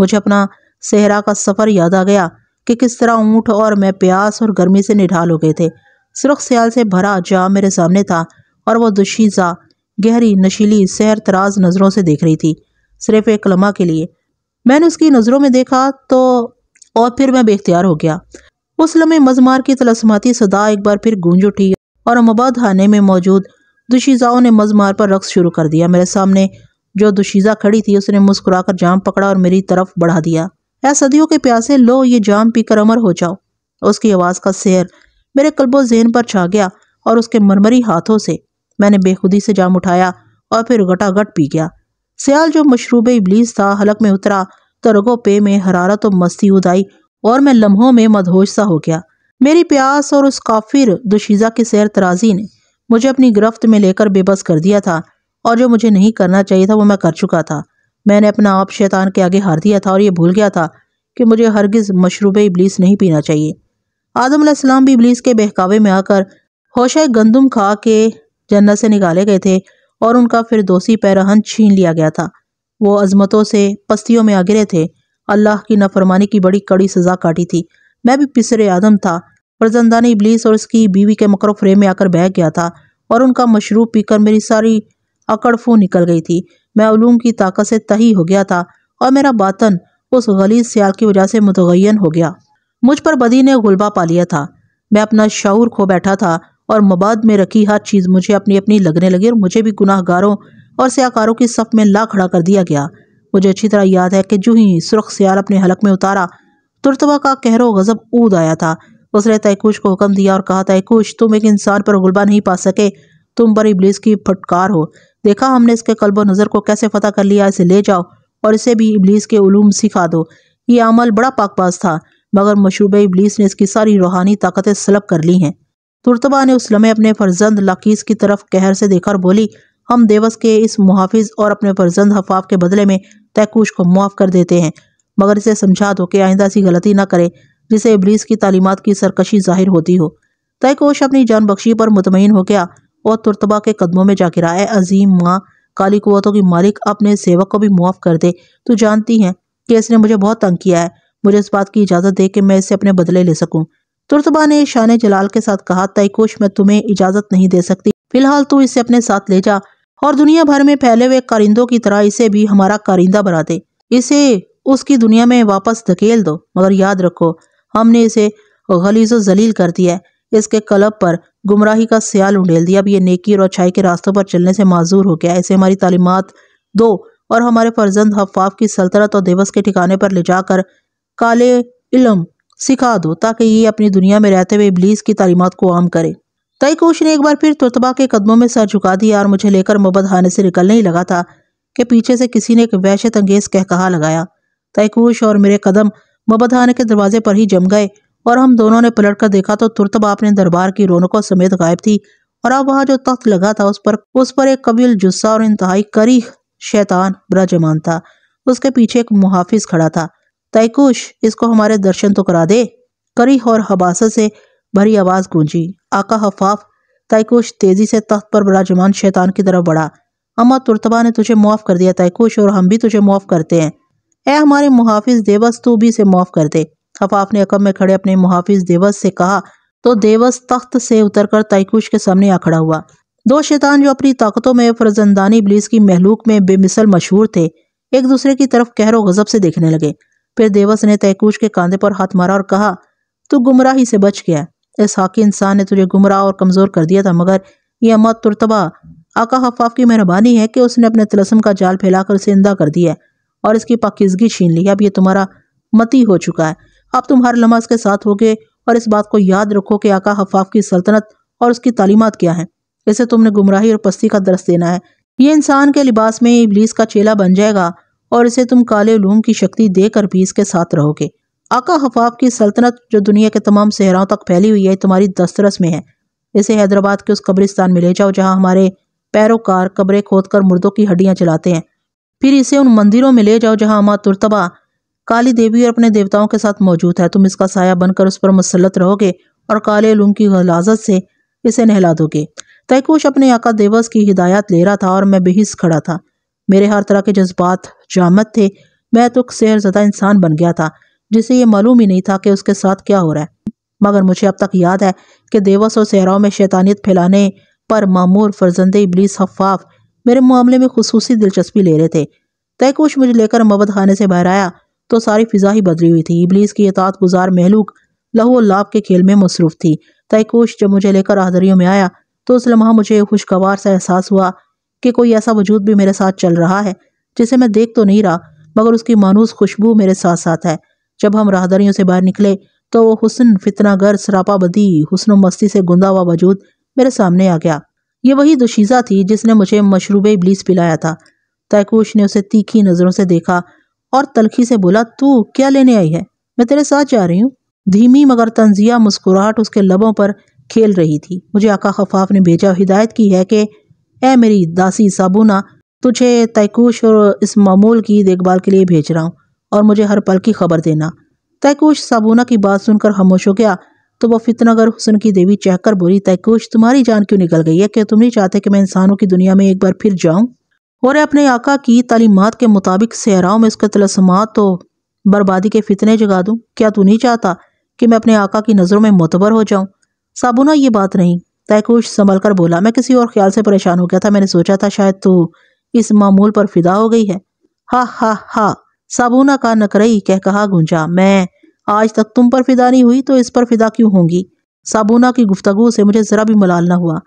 मुझे अपना सहरा का सफ़र याद आ गया कि किस तरह ऊँट और मैं प्यास और गर्मी से निढाल हो गए थे सुरख सयाल से भरा जहाँ मेरे सामने था और वह दुशीजा गहरी नशीली सहर तराज नज़रों से देख रही थी सिर्फ एक लम्हा के लिए मैंने उसकी नज़रों में देखा तो और फिर मैं बेख्तियार हो गया उस लम्हे मजमार की तलसमाती सदा एक बार फिर गूंज उठी और अमाबाद थाने में मौजूद दुशीज़ाओं ने मजमार पर रक्स शुरू कर दिया मेरे सामने जो दुशीज़ा खड़ी थी उसने मुस्कुराकर जाम पकड़ा और मेरी तरफ बढ़ा दिया ऐ सदियों के प्यासे लो ये जाम पीकर अमर हो जाओ उसकी आवाज़ का शेर मेरे कल्बो जेन पर छा गया और उसके मरमरी हाथों से मैंने बेखुदी से जाम उठाया और फिर गटागट पी गया सियाल जो मशरूब इबलीस था हलक में उतरा तो रगो पे में हरारत और मस्ती उदाई और मैं लम्हों में मदहोश सा हो गया मेरी प्यास और उस काफिर दुशीज़ा की सैर तराजी ने मुझे अपनी गिरफ्त में लेकर बेबस कर दिया था और जो मुझे नहीं करना चाहिए था वो मैं कर चुका था मैंने अपना आप शैतान के आगे हार दिया था और यह भूल गया था कि मुझे हरगिज़ मशरूब इबलीस नहीं पीना चाहिए आदम भी इबलीस के बहकावे में आकर होशा गंदम खा के जन्नत से निकाले गए थे और उनका फिर दोषी पैरहन छीन लिया गया था वो अजमतों से पस्तियों में आ गिरे थे अल्लाह की नाफरमानी की बड़ी कड़ी सजा काटी थी मैं भी पिसरे आदम था फर्जंदान इबलीस और उसकी बीवी के मकर फ्रेम में आकर बह गया था और उनका मशरूब पीकर मेरी सारी अकड़फू निकल गई थी मैं उलूम की ताकत से तही हो गया था और मेरा बातन उस गलीज सियाल की वजह से मुतगैन हो गया मुझ पर बदी ने गुलबा पा लिया था मैं अपना शाऊर खो बैठा था और मबाद में रखी हर चीज़ मुझे अपनी अपनी लगने लगी और मुझे भी गुनाहगारों और सयाकारों की सफ में ला खड़ा कर दिया गया मुझे अच्छी तरह याद है कि जो ही सुरख सियाल अपने हलक में उतारा तुरतबा का कहरो गजब ऊद आया था उसने तयकुश को हुक्म दिया और कहा तयकुश तुम एक इंसान पर गुलबा नहीं पा सके तुम पर इबलीस की फटकार हो देखा हमने इसके कल्ब नज़र को कैसे फतह कर लिया इसे ले जाओ और इसे भी इबलीस के उलूम सिखा दो ये अमल बड़ा पाकबाज था मगर मशरूब इबलीस ने इसकी सारी रूहानी ताकतें सलब कर ली हैं तुरतबा ने उस लम्हे अपने फर्जंद लकीस की तरफ कहर से देखा और बोली हम देवस के इस मुहाफिज और अपने फर्जंद हफाफ के बदले में तहकूश को मुआफ़ कर देते हैं मगर इसे समझा दो कि आइंदा सी गलती ना करे जिसे इब्लीस की तालीमत की सरकशी जाहिर होती हो तयकोश अपनी जान बख्शी पर मुतमिन हो गया और तुरतबा के कदमों में जा गिरा अजीम माँ काली कुतों की मालिक अपने सेवक को भी मुआफ़ कर दे तो जानती हैं कि इसने मुझे बहुत तंग किया है मुझे इस बात की इजाज़त दे कि मैं इसे अपने बदले ले सकूं तुरतबा ने शान जलाल के साथ कहा तयकोश मैं तुम्हें इजाज़त नहीं दे सकती फिलहाल तू इसे अपने साथ ले जा और दुनिया भर में फैले हुए कारिंदों की तरह इसे भी हमारा कारिंदा बना दे इसे उसकी दुनिया में वापस धकेल दो मगर याद रखो हमने इसे गलीज जलील कर दिया इसके कलब पर गुमराही का सयाल उंडेल दिया अब ये नेकी और अच्छाई के रास्तों पर चलने से माजूर हो गया इसे हमारी तालीमत दो और हमारे फर्जंद हफाफ की सल्तनत और देवस के ठिकाने पर ले जाकर काले इलम सिखा दो ताकि ये अपनी दुनिया में रहते हुए इबलीस की तालीमत को आम करे तयकोश ने एक बार फिर तुर्तबा के कदमों में सर झुका दिया और मुझे लेकर मुबद हाने से निकलने ही लगा था कि पीछे से किसी ने एक वहशत अंगेज कह कहा लगाया तयकोश और मेरे कदम मुबद हाने के दरवाजे पर ही जम गए और हम दोनों ने पलट कर देखा तो तुर्तबा अपने दरबार की रौनकों समेत गायब थी और अब वहाँ जो तख्त लगा था उस पर उस पर एक कबील जुस्सा और इंतहाई करी शैतान ब्राजमान था उसके पीछे एक मुहाफिज खड़ा था तयकुश इसको हमारे दर्शन तो करा दे करी और हबासत से भरी आवाज़ गूंजी आका हफाफ तयकुश तेज़ी से तख्त पर बराजमान शैतान की तरफ बढ़ा अम्मा तुरतबा ने तुझे मुआफ़ कर दिया तयकुश और हम भी तुझे मुआफ़ करते हैं ऐ हमारे मुहाफिज देवस तू भी इसे मुआफ़ कर दे हफाफ ने अकम में खड़े अपने मुहाफिज देवस से कहा तो देवस तख्त से उतरकर तयकुश के सामने आ खड़ा हुआ दो शैतान जो अपनी ताकतों में फरजंदानी बलीस की महलूक में बेमिसल मशहूर थे एक दूसरे की तरफ कहरो गजब से देखने लगे फिर देवस ने तयकुश के कांधे पर हाथ मारा और कहा तू गुमराही से बच गया इस हाकी इंसान ने तुझे गुमराह और कमज़ोर कर दिया था मगर यह मत तुरतबा आका हफाफ की मेहरबानी है कि उसने अपने तलसम का जाल फैलाकर उसे इंदा कर दिया और इसकी पाकिजगी छीन ली अब यह तुम्हारा मती हो चुका है अब तुम हर लम्हा के साथ होगे और इस बात को याद रखो कि आका हफाफ की सल्तनत और उसकी तालीमत क्या है इसे तुमने गुमराही और पस्ती का दरस देना है ये इंसान के लिबास में इबलीस का चेला बन जाएगा और इसे तुम काले लूम की शक्ति देकर भी इसके साथ रहोगे आका हफाफ की सल्तनत जो दुनिया के तमाम सहराओं तक फैली हुई है तुम्हारी दस्तरस में है इसे हैदराबाद के उस कब्रिस्तान में ले जाओ जहाँ हमारे पैरोकार कब्रें खोद कर मुर्दों की हड्डियाँ चलाते हैं फिर इसे उन मंदिरों में ले जाओ जहाँ अमा तुरतबा काली देवी और अपने देवताओं के साथ मौजूद है तुम इसका साया बनकर उस पर मुसलत रहोगे और काले लूम की गलाजत से इसे नहला दोगे तयकूश अपने आका देवस की हिदायत ले रहा था और मैं बेहिस खड़ा था मेरे हर तरह के जज्बात जामत थे मैं तो सहरजदा इंसान बन गया था जिसे ये मालूम ही नहीं था कि उसके साथ क्या हो रहा है मगर मुझे अब तक याद है कि देवस और सहराओं में शैतानियत फैलाने पर मामूर फर्जंदे इबलीस हफाफ मेरे मामले में खसूसी दिलचस्पी ले रहे थे तयकोश मुझे लेकर मबद खाने से बाहर आया तो सारी फिजा ही बदली हुई थी इबलीस की अतात गुजार महलूक लहू लाभ के खेल में मसरूफ थी तयकोश जब मुझे लेकर आहदरियों में आया तो उस लम्हा मुझे खुशगवार सा एहसास हुआ कि कोई ऐसा वजूद भी मेरे साथ चल रहा है जिसे मैं देख तो नहीं रहा मगर उसकी मानूस खुशबू मेरे साथ साथ है जब हम राहदरियों से बाहर निकले तो वो हुसन फितनागर सरापाबदी हुसन मस्ती से गुंदा हुआ वजूद मेरे सामने आ गया ये वही दुशीज़ा थी जिसने मुझे मशरूब ब्लीस पिलाया था तयकूश ने उसे तीखी नज़रों से देखा और तलखी से बोला तू क्या लेने आई है मैं तेरे साथ जा रही हूँ धीमी मगर तंजिया मुस्कुराहट उसके लबों पर खेल रही थी मुझे आका खफाफ ने भेजा हिदायत की है कि ए मेरी दासी साबुना तुझे तयकूश और इस मामूल की देखभाल के लिए भेज रहा हूँ और मुझे हर पल की खबर देना तयकूश साबुना की बात सुनकर खामोश हो गया तो वह फितनागर हुसन की देवी चहकर बोली तयकूश तुम्हारी जान क्यों निकल गई है क्या तुम नहीं चाहते कि मैं इंसानों की दुनिया में एक बार फिर जाऊं और अपने आका की तालीमत के मुताबिक सहराओं में उसके तलसमात तो बर्बादी के फितने जगा दूँ क्या तू नहीं चाहता कि मैं अपने आका की नज़रों में मोतबर हो जाऊं साबुना ये बात नहीं तयकूश संभल कर बोला मैं किसी और ख्याल से परेशान हो गया था मैंने सोचा था शायद तू इस मामूल पर फिदा हो गई है हा हा हा साबुना का नकरई कह कहा गुंजा मैं आज तक तुम पर फिदा नहीं हुई तो इस पर फिदा क्यों होंगी साबुना की गुफ्तगु से मुझे ज़रा भी मलाल न हुआ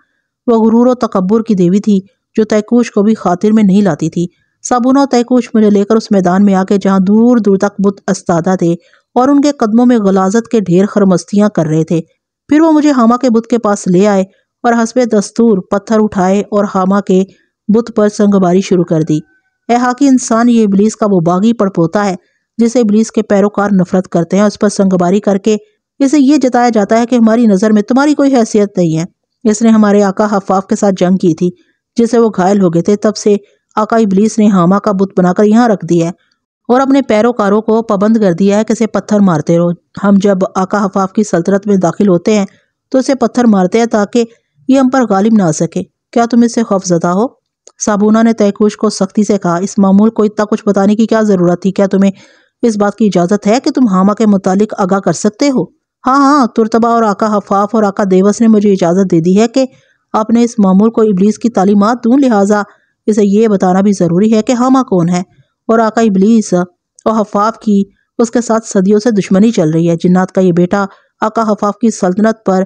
वह गुरूर और तकबर की देवी थी जो तयकूश को भी खातिर में नहीं लाती थी साबुना और तयकूश मुझे लेकर उस मैदान में आके जहाँ दूर दूर तक बुत अस्तादा थे और उनके कदमों में गलाजत के ढेर खरमस्तियाँ कर रहे थे फिर वो मुझे हामा के बुत के पास ले आए और हंसबे दस्तूर पत्थर उठाए और हामा के बुत पर संगबारी शुरू कर दी ए हाकि इंसान ये इबलीस का वो बागी पड़पोता है जिसे इबलीस के पैरोकार नफरत करते हैं उस पर संगबारी करके इसे ये जताया जाता है कि हमारी नज़र में तुम्हारी कोई हैसियत नहीं है इसने हमारे आका हफाफ के साथ जंग की थी जिसे वो घायल हो गए थे तब से आका इबलीस ने हामा का बुत बनाकर यहाँ रख दिया है और अपने पैरोकारों को पाबंद कर दिया है कि इसे पत्थर मारते रहो हम जब आका हफाफ की सल्तनत में दाखिल होते हैं तो इसे पत्थर मारते हैं ताकि ये हम पर गालिब ना आ सके क्या तुम इससे खौफजदा हो साबुना ने तयकुश को सख्ती से कहा इस मामूल को इतना कुछ बताने की क्या ज़रूरत थी क्या तुम्हें इस बात की इजाज़त है कि तुम हामा के मुतालिक आगाह कर सकते हो हाँ हाँ तुरतबा और आका हफाफ और आका देवस ने मुझे इजाज़त दे दी है कि आपने इस मामूल को इबलीस की तालीमत दूँ लिहाजा इसे ये बताना भी ज़रूरी है कि हामा कौन है और आका इबलीस और हफाफ की उसके साथ सदियों से दुश्मनी चल रही है जिन्नात का ये बेटा आका हफाफ की सल्तनत पर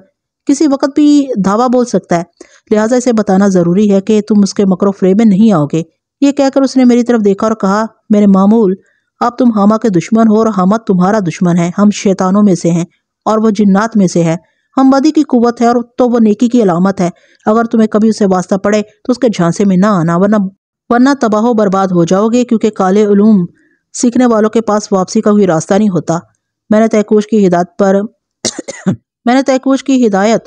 किसी वक्त भी धावा बोल सकता है लिहाजा इसे बताना ज़रूरी है कि तुम उसके मकर फ्रेम में नहीं आओगे ये कहकर उसने मेरी तरफ देखा और कहा मेरे मामूल अब तुम हामा के दुश्मन हो और हामा तुम्हारा दुश्मन है हम शैतानों में से हैं और वह जिन्नात में से है हम बदी की कुत है और तो वह नेकी की अलामत है अगर तुम्हें कभी उसे वास्ता पड़े तो उसके झांसे में ना आना वरना वरना तबाह बर्बाद हो जाओगे क्योंकि काले उलूम सीखने वालों के पास वापसी का कोई रास्ता नहीं होता मैंने तयकोश की हिदायत पर मैंने तयकूश की हिदायत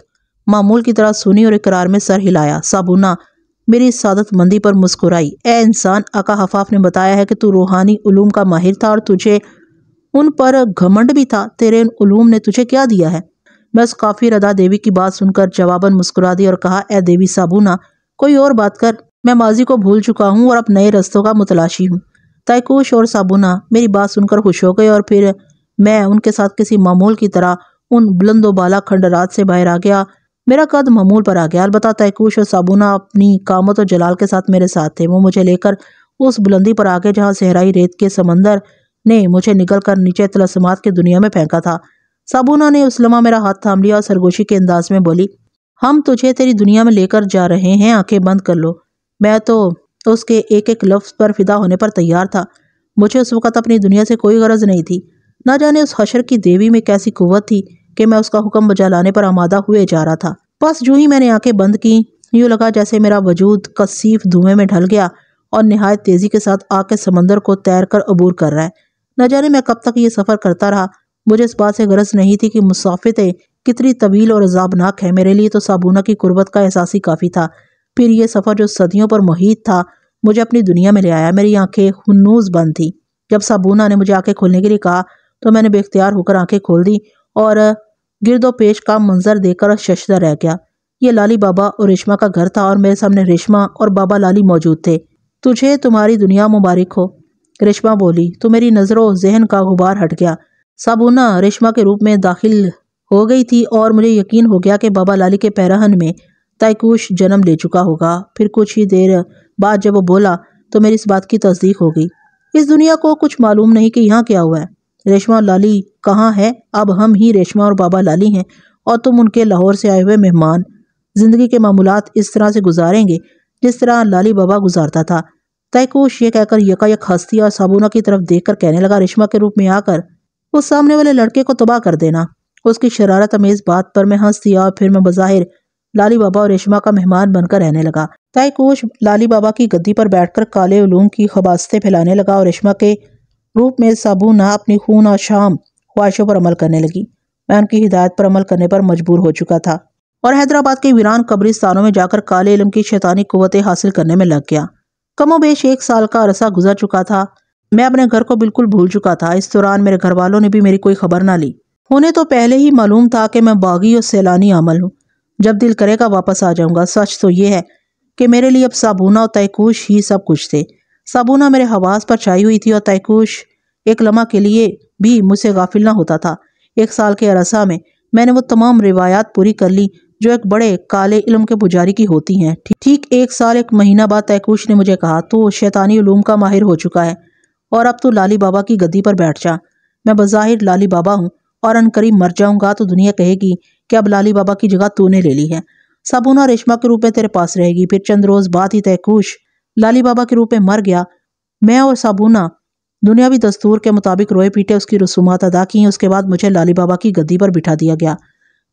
मामूल की तरह सुनी और इकरार में सर हिलाया साबुना मेरी सादत मंदी पर मुस्कुराई ए इंसान अका हफाफ ने बताया है कि तू रूहानी उलूम का माहिर था और तुझे उन पर घमंड भी था तेरे उन उलूम ने तुझे क्या दिया है मैं उस काफी रदा देवी की बात सुनकर जवाबन मुस्कुरा दी और कहा ए देवी साबुना कोई और बात कर मैं माजी को भूल चुका हूँ और अब नए रस्तों का मुतलाशी हूँ तयकूश और साबुना मेरी बात सुनकर खुश हो गए और फिर मैं उनके साथ किसी मामूल की तरह उन बुलंदोबाला खंडरात से बाहर आ गया मेरा कद मामूल पर आ गया अलबत् तयकूश और साबुना अपनी कामत और जलाल के साथ मेरे साथ थे वो मुझे लेकर उस बुलंदी पर आ गए जहाँ सहराई रेत के समंदर ने मुझे निकल कर नीचे तलसमात की दुनिया में फेंका था साबुना ने उस मेरा हाथ थाम लिया और सरगोशी के अंदाज में बोली हम तुझे तेरी दुनिया में लेकर जा रहे हैं आंखें बंद कर लो मैं तो उसके एक एक लफ्ज़ पर फिदा होने पर तैयार था मुझे उस वक़्त अपनी दुनिया से कोई गरज नहीं थी ना जाने उस हशर की देवी में कैसी कुवत थी कि मैं उसका हुक्म बजा लाने पर आमादा हुए जा रहा था बस जो ही मैंने आंखें बंद की यूँ लगा जैसे मेरा वजूद कसीफ धुएं में ढल गया और नहायत तेज़ी के साथ आग के समंदर को तैर कर अबूर कर रहा है न जाने मैं कब तक ये सफ़र करता रहा मुझे इस बात से गरज नहीं थी कि मुसाफतें कितनी तवील और अजाबनाक है मेरे लिए तो साबुना की कुर्बत का एहसास ही काफ़ी था फिर यह सफ़र जो सदियों पर मुहित था मुझे अपनी दुनिया में ले आया मेरी आंखें हनूज बंद थी जब साबुना ने मुझे आंखें खोलने के लिए कहा तो मैंने बेख्तियार होकर आंखें खोल दी और गिरदो पेश का मंजर देखकर शशदा रह गया ये लाली बाबा और रेशमा का घर था और मेरे सामने रेशमा और बाबा लाली मौजूद थे तुझे तुम्हारी दुनिया मुबारक हो रेशमा बोली तो मेरी नज़रों जहन का गुबार हट गया साबुना रेशमा के रूप में दाखिल हो गई थी और मुझे यकीन हो गया कि बाबा लाली के पैरहन में तयकूश जन्म ले चुका होगा फिर कुछ ही देर बाद जब वो बोला तो मेरी इस बात की तस्दीक हो गई इस दुनिया को कुछ मालूम नहीं कि यहाँ क्या हुआ है रेशमा और लाली कहाँ है अब हम ही रेशमा और बाबा लाली हैं और तुम उनके लाहौर से आए हुए मेहमान ज़िंदगी के मामूलत इस तरह से गुजारेंगे जिस तरह लाली बाबा गुजारता था तयकोश ये कहकर यकायक हस्ती और साबुना की तरफ देखकर कहने लगा रेशमा के रूप में आकर उस सामने वाले लड़के को तबाह कर देना उसकी शरारत अमेज बात पर मैं हंस दिया और फिर मैं बज़ाहिर लाली बाबा और रेशमा का मेहमान बनकर रहने लगा तयकोश लाली बाबा की गद्दी पर बैठकर काले उलूम की खबास्तें फैलाने लगा और रेशमा के रूप में साबुना अपनी खून और शाम ख्वाहिशों पर अमल करने लगी मैं उनकी हिदायत पर अमल करने पर मजबूर हो चुका था और हैदराबाद के वीरान कब्रिस्तानों में जाकर काले इलम की शैतानी कुतें हासिल करने में लग गया कमो बेश एक साल का अरसा गुजर चुका था मैं अपने घर को बिल्कुल भूल चुका था इस दौरान मेरे घर वालों ने भी मेरी कोई खबर ना ली उन्हें तो पहले ही मालूम था कि मैं बागी और सैलानी अमल हूँ जब दिल करेगा वापस आ जाऊँगा सच तो ये है कि मेरे लिए अब साबुना और तयकूश ही सब कुछ थे साबुना मेरे हवास पर छाई हुई थी और तयकुश एक लम्हा के लिए भी मुझसे गाफिल ना होता था एक साल के अरसा में मैंने वो तमाम रिवायात पूरी कर ली जो एक बड़े काले इलम के पुजारी की होती हैं ठीक एक साल एक महीना बाद तयकुश ने मुझे कहा तो शैतानी उलूम का माहिर हो चुका है और अब तो लाली बाबा की गद्दी पर बैठ जा मैं बज़ाहिर लाली बाबा हूँ और अनकरीब मर जाऊँगा तो दुनिया कहेगी कि अब लाली बाबा की जगह तूने ले ली है साबुना रेशमा के रूप में तेरे पास रहेगी फिर चंद रोज़ बाद ही तयकुश लाली बाबा के रूप में मर गया मैं और साबुना दुनियावी दस्तूर के मुताबिक रोए पीटे उसकी रसूमात अदा की उसके बाद मुझे लाली बाबा की गद्दी पर बिठा दिया गया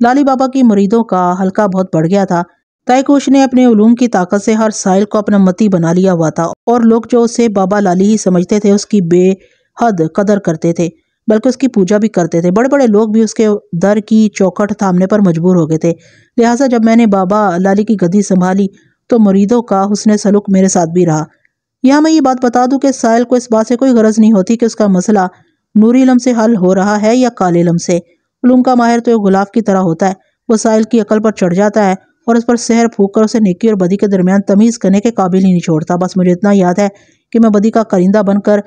लाली बाबा की मरीदों का हल्का बहुत बढ़ गया था तयकोश ने अपने उलूम की ताकत से हर साइल को अपना मती बना लिया हुआ था और लोग जो उसे बाबा लाली ही समझते थे उसकी बेहद कदर करते थे बल्कि उसकी पूजा भी करते थे बड़े बड़े लोग भी उसके दर की चौखट थामने पर मजबूर हो गए थे लिहाजा जब मैंने बाबा लाली की गद्दी संभाली तो मुरीदों का हुसन सलूक मेरे साथ भी रहा यह मैं ये बात बता दूँ कि साहिल को इस बात से कोई गरज नहीं होती कि उसका मसला नूरी इलम से हल हो रहा है या काले इलम से उलूम का माहिर तो एक गुलाब की तरह होता है वो साहिल की अकल पर चढ़ जाता है और उस पर शहर फूक कर उसे नेकी और बदी के दरमियान तमीज़ करने के काबिल ही नहीं छोड़ता बस मुझे इतना याद है कि मैं बदी का करिंदा बनकर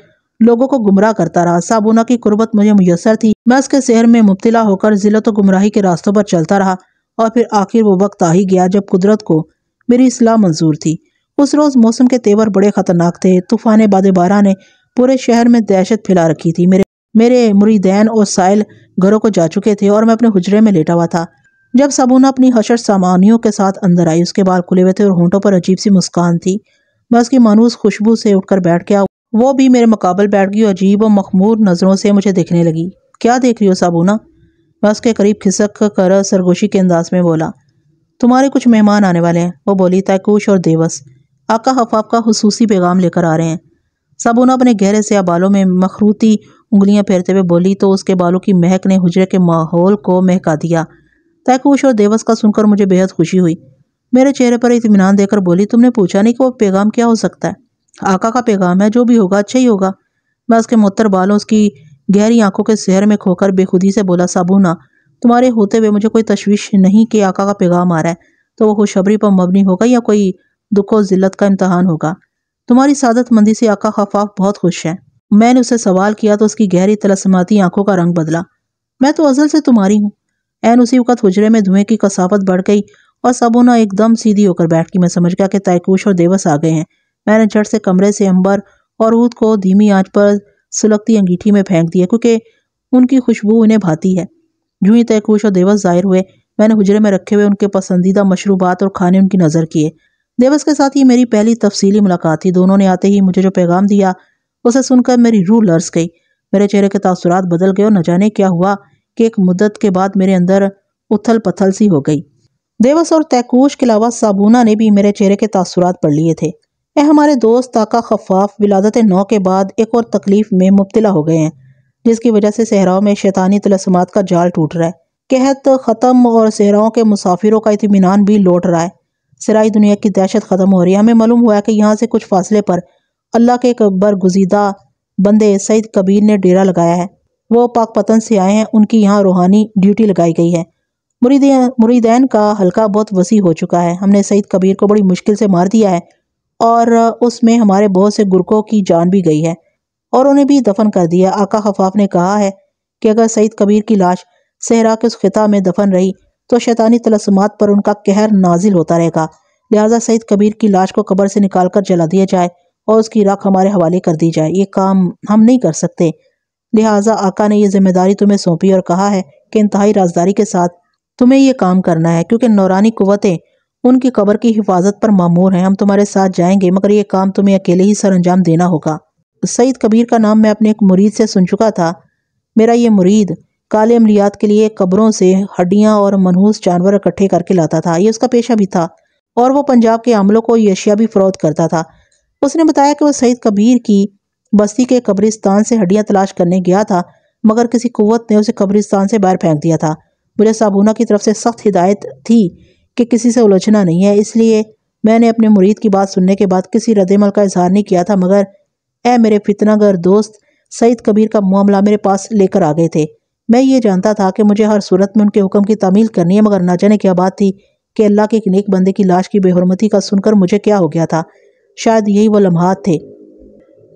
लोगों को गुमराह करता रहा साबुना की कुर्बत मुझे मुयसर थी मैं उसके शहर में मुबतला होकर जिलत तो गुमराही के रास्तों पर चलता रहा और फिर आखिर वो वक्त आ ही गया जब कुदरत को मेरी इसलाह मंजूर थी उस रोज़ मौसम के तेवर बड़े ख़तरनाक थे तूफ़ान बाद बारह ने पूरे शहर में दहशत फैला रखी थी मेरे मेरे मुरीदैन और साइल घरों को जा चुके थे और मैं अपने हुजरे में लेटा हुआ था जब सबूना अपनी हशर सामानियों के साथ अंदर आई उसके बाल खुले हुए थे और होंठों पर अजीब सी मुस्कान थी मैं उसकी मानूस खुशबू से उठकर बैठ गया वो भी मेरे मुकाबल बैठ गई अजीब और मखमूर नज़रों से मुझे देखने लगी क्या देख रही हो साबुना मैं उसके करीब खिसक कर सरगोशी के अंदाज में बोला तुम्हारे कुछ मेहमान आने वाले हैं वो बोली तैकूश और देवस आका हफाफ का खसूसी पैगाम लेकर आ रहे हैं साबुना अपने गहरे से बालों में मखरूती उंगलियां फेरते हुए बोली तो उसके बालों की महक ने हुजरे के माहौल को महका दिया तैकूश और देवस का सुनकर मुझे बेहद खुशी हुई मेरे चेहरे पर इतमान देकर बोली तुमने पूछा नहीं कि वो पैगाम क्या हो सकता है आका का पैगाम है जो भी होगा अच्छा ही होगा मैं उसके मुत्तर बालों उसकी गहरी आंखों के शहर में खोकर बेखुदी से बोला साबुना तुम्हारे होते हुए मुझे कोई तशवीश नहीं कि आका का पैगाम आ रहा है तो वो खुशबरी पर मबनी होगा या कोई दुख और जिल्लत का इम्तहान होगा तुम्हारी सादत मंदी से आका खफाफ बहुत खुश है मैंने उसे सवाल किया तो उसकी गहरी तलसमाती आंखों का रंग बदला मैं तो अजल से तुम्हारी हूँ एन उसी वक्त हुजरे में धुएं की कसावत बढ़ गई और उन्हें एकदम सीधी होकर बैठ गई मैं समझ गया कि तयकूश और देवस आ गए हैं मैंने झट से कमरे से अंबर और ऊद को धीमी आंच पर सुलगती अंगीठी में फेंक दिया क्योंकि उनकी खुशबू उन्हें भाती है यूं ही तय और देवस जाहिर हुए मैंने हुजरे में रखे हुए उनके पसंदीदा मशरूबात और खाने उनकी नज़र किए देवस के साथ ये मेरी पहली तफसीली मुलाकात थी दोनों ने आते ही मुझे जो पैगाम दिया उसे सुनकर मेरी रूह लर्स गई मेरे चेहरे के तासुरात बदल गए और न जाने क्या हुआ कि एक मुद्दत के बाद मेरे अंदर उथल पथल सी हो गई देवस और तैकूश के अलावा साबुना ने भी मेरे चेहरे के तासुरात पढ़ लिए थे यह हमारे दोस्त ताका खफाफ विलादत नौ के बाद एक और तकलीफ में मुबतला हो गए हैं जिसकी वजह से सहराओं में शैतानी तलसमात का जाल टूट रहा है कहत ख़त्म और सहराओं के मुसाफिरों का इतमान भी लौट रहा है सराई दुनिया की दहशत ख़त्म हो रही है हमें मालूम हुआ है कि यहाँ से कुछ फासले पर अल्लाह के एक गुजीदा बंदे सईद कबीर ने डेरा लगाया है वो पाक पतन से आए हैं उनकी यहाँ रूहानी ड्यूटी लगाई गई है मुरीदैन मुरीदैन का हल्का बहुत वसी हो चुका है हमने सईद कबीर को बड़ी मुश्किल से मार दिया है और उसमें हमारे बहुत से गुरकों की जान भी गई है और उन्हें भी दफन कर दिया आका हफाफ ने कहा है कि अगर सईद कबीर की लाश सहरा के उस खिता में दफन रही तो शैतानी तलस्मात पर उनका कहर नाजिल होता रहेगा लिहाजा सईद कबीर की लाश को कब्र से निकाल कर जला दिया जाए और उसकी राख हमारे हवाले कर दी जाए ये काम हम नहीं कर सकते लिहाजा आका ने यह जिम्मेदारी तुम्हें सौंपी और कहा है कि इंतहाई राजदारी के साथ तुम्हें यह काम करना है क्योंकि नौरानी कुतें उनकी कब्र की हिफाजत पर मामूर हैं हम तुम्हारे साथ जाएंगे मगर यह काम तुम्हें अकेले ही सर अंजाम देना होगा सईद कबीर का नाम मैं अपने एक मुरीद से सुन चुका था मेरा ये मुरीद काले अमलियात के लिए कब्रों से हड्डियाँ और मनहूस जानवर इकट्ठे करके लाता था ये उसका पेशा भी था और वो पंजाब के अमलों को ये अशिया भी फरोद करता था उसने बताया कि वह सईद कबीर की बस्ती के कब्रिस्तान से हड्डियाँ तलाश करने गया था मगर किसी कुत ने उसे कब्रिस्तान से बाहर फेंक दिया था मुझे साबुना की तरफ से सख्त हिदायत थी कि किसी से उलझना नहीं है इसलिए मैंने अपने मुरीद की बात सुनने के बाद किसी रदमल का इजहार नहीं किया था मगर ए मेरे फितनागर दोस्त सईद कबीर का मामला मेरे पास लेकर आ गए थे मैं ये जानता था कि मुझे हर सूरत में उनके हुक्म की तामील करनी है मगर ना जाने क्या बात थी कि अल्लाह के एक नेक बंदे की लाश की बेहरमती का सुनकर मुझे क्या हो गया था शायद यही वो लम्हात थे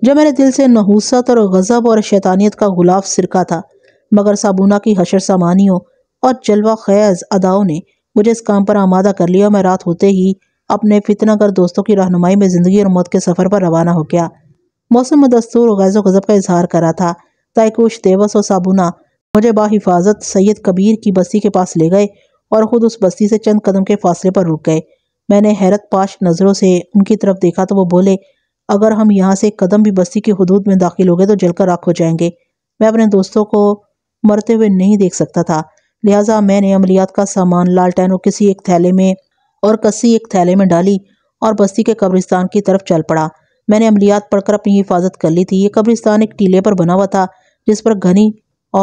जब मेरे दिल से नहूसत और गज़ब और शैतानियत का गुलाब सिरका था मगर साबुना की हशर सामानियों और जलवा खैज अदाओं ने मुझे इस काम पर आमादा कर लिया और मैं रात होते ही अपने फितनागर दोस्तों की रहनुमाई में ज़िंदगी और मौत के सफ़र पर रवाना हो गया मौसम दस्तूर गैजो गज़ब का इजहार करा था तयकुश देवस और साबुना मुझे बाहिफाजत सैयद कबीर की बस्ती के पास ले गए और ख़ुद उस बस्ती से चंद कदम के फासले पर रुक गए मैंने हैरत पाश नज़रों से उनकी तरफ देखा तो वो बोले अगर हम यहाँ से कदम भी बस्ती की हदूद में दाखिल हो गए तो जलकर राख हो जाएंगे मैं अपने दोस्तों को मरते हुए नहीं देख सकता था लिहाजा मैंने अमलियात का सामान लाल और किसी एक थैले में और कसी एक थैले में डाली और बस्ती के कब्रिस्तान की तरफ चल पड़ा मैंने अमलियात पढ़कर अपनी हिफाजत कर ली थी ये कब्रिस्तान एक टीले पर बना हुआ था जिस पर घनी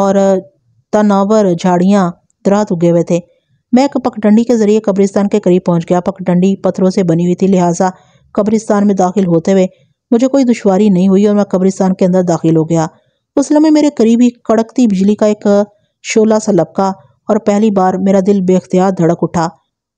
और तनावर झाड़ियाँ दरात उगे हुए थे मैं एक पकडंडी के जरिए कब्रिस्तान के करीब पहुंच गया पकडंडी पत्थरों से बनी हुई थी लिहाजा कब्रिस्तान में दाखिल होते हुए मुझे कोई दुशारी नहीं हुई और मैं कब्रिस्तान के अंदर दाखिल हो गया उस लम्हे मेरे करीब ही कड़कती बिजली का एक शोला सा लपका और पहली बार मेरा दिल बेख्तियार धड़क उठा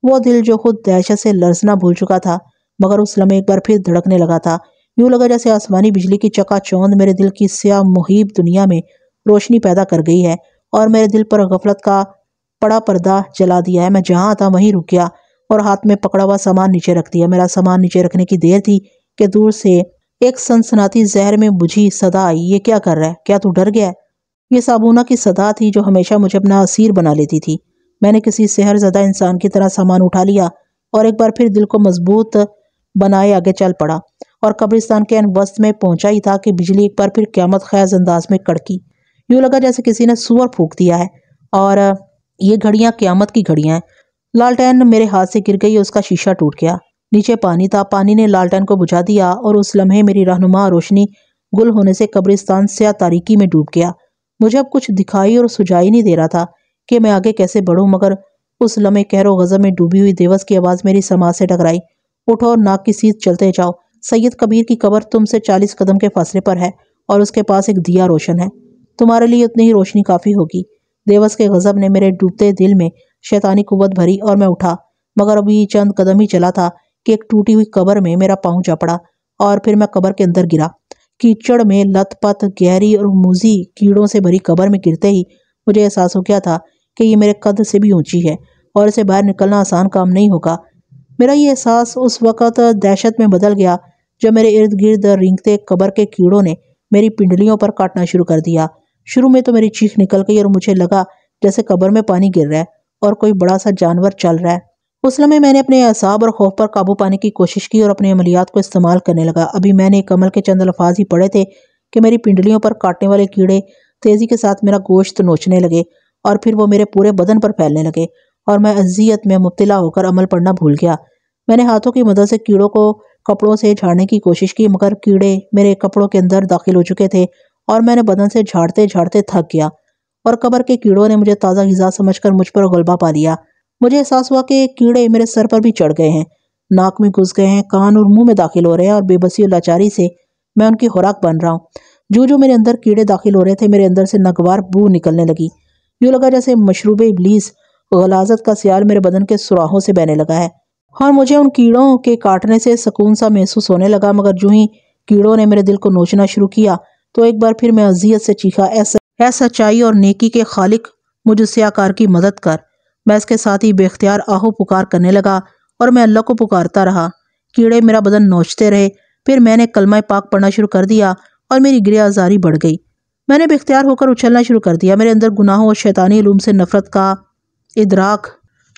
वो दिल जो खुद दहशत से लरसना भूल चुका था मगर उस लम्हे एक बार फिर धड़कने लगा था यूं लगा जैसे आसमानी बिजली की चकाचौंध मेरे दिल की स्या मुहिब दुनिया में रोशनी पैदा कर गई है और मेरे दिल पर गफलत का पड़ा पर्दा जला दिया है मैं जहाँ था वहीं रुक गया और हाथ में पकड़ा हुआ सामान नीचे रख दिया मेरा सामान नीचे रखने की देर थी कि दूर से एक सनसनाती जहर में बुझी सदा आई ये क्या कर रहा है क्या तू डर गया ये साबुना की सदा थी जो हमेशा मुझे अपना असीर बना लेती थी मैंने किसी सेहर ज़दा इंसान की तरह सामान उठा लिया और एक बार फिर दिल को मजबूत बनाए आगे चल पड़ा और कब्रिस्तान के अनबस में पहुंचा ही था कि बिजली एक बार फिर क्यामत खैज अंदाज में कड़की यूँ लगा जैसे किसी ने सुअर फूक दिया है और ये घड़ियाँ क्यामत की घड़ियाँ हैं लालटेन मेरे हाथ से गिर गई उसका शीशा टूट गया नीचे पानी था पानी ने लालटेन को बुझा दिया और उस लम्हे मेरी रहनुमा रोशनी गुल होने से कब्रिस्तान स्या तारीकी में डूब गया मुझे अब कुछ दिखाई और सुझाई नहीं दे रहा था कि मैं आगे कैसे बढ़ूँ मगर उस लम्हे कहरो गज़ब में डूबी हुई देवस की आवाज़ मेरी समाज से टकराई उठो ना किसी चलते जाओ सैयद कबीर की कबर तुमसे चालीस कदम के फासले पर है और उसके पास एक दिया रोशन है तुम्हारे लिए उतनी ही रोशनी काफ़ी होगी देवस के गज़ब ने मेरे डूबते दिल में शैतानी कुवत भरी और मैं उठा मगर अभी चंद कदम ही चला था कि एक टूटी हुई कबर में मेरा पाँव जा पड़ा और फिर मैं कबर के अंदर गिरा कीचड़ में लत पत गहरी और मूजी कीड़ों से भरी कबर में गिरते ही मुझे एहसास हो गया था कि ये मेरे कद से भी ऊंची है और इसे बाहर निकलना आसान काम नहीं होगा मेरा ये एहसास उस वक़्त दहशत में बदल गया जब मेरे इर्द गिर्द रिंगते कबर के कीड़ों ने मेरी पिंडलियों पर काटना शुरू कर दिया शुरू में तो मेरी चीख निकल गई और मुझे लगा जैसे कबर में पानी गिर रहा है और कोई बड़ा सा जानवर चल रहा है उस समय मैंने अपने असाब और खौफ पर काबू पाने की कोशिश की और अपने अमलियात को इस्तेमाल करने लगा अभी मैंने कमल के चंद अल्फाज ही पढ़े थे कि मेरी पिंडलियों पर काटने वाले कीड़े तेज़ी के साथ मेरा गोश्त नोचने लगे और फिर वो मेरे पूरे बदन पर फैलने लगे और मैं अजियत में मुबतला होकर अमल पढ़ना भूल गया मैंने हाथों की मदद से कीड़ों को कपड़ों से झाड़ने की कोशिश की मगर कीड़े मेरे कपड़ों के अंदर दाखिल हो चुके थे और मैंने बदन से झाड़ते झाड़ते थक गया और कबर के कीड़ों ने मुझे ताज़ा गजा समझकर मुझ पर गलबा पा लिया मुझे एहसास हुआ कि कीड़े मेरे सर पर भी चढ़ गए हैं नाक में घुस गए हैं कान और मुंह में दाखिल हो रहे हैं और बेबसी और लाचारी से मैं उनकी खुराक बन रहा हूँ जो जो मेरे अंदर कीड़े दाखिल हो रहे थे मेरे अंदर से नगवार बू निकलने लगी यूँ लगा जैसे मशरूब इबलीस गलाजत का सियाल मेरे बदन के सुराहों से बहने लगा है और मुझे उन कीड़ों के काटने से सुकून सा महसूस होने लगा मगर जू ही कीड़ों ने मेरे दिल को नोचना शुरू किया तो एक बार फिर मैं अजियत से चीखा ऐसा सच्चाई और नेकी के खालिक मुझे सियाकार आकार की मदद कर मैं इसके साथ ही बेख्तियार आहो पुकार करने लगा और मैं अल्लाह को पुकारता रहा कीड़े मेरा बदन नोचते रहे फिर मैंने कलमा पाक पढ़ना शुरू कर दिया और मेरी गिरिया आजारी बढ़ गई मैंने बेख्तियार होकर उछलना शुरू कर दिया मेरे अंदर गुनाहों और शैतानी लूम से नफरत का इदराक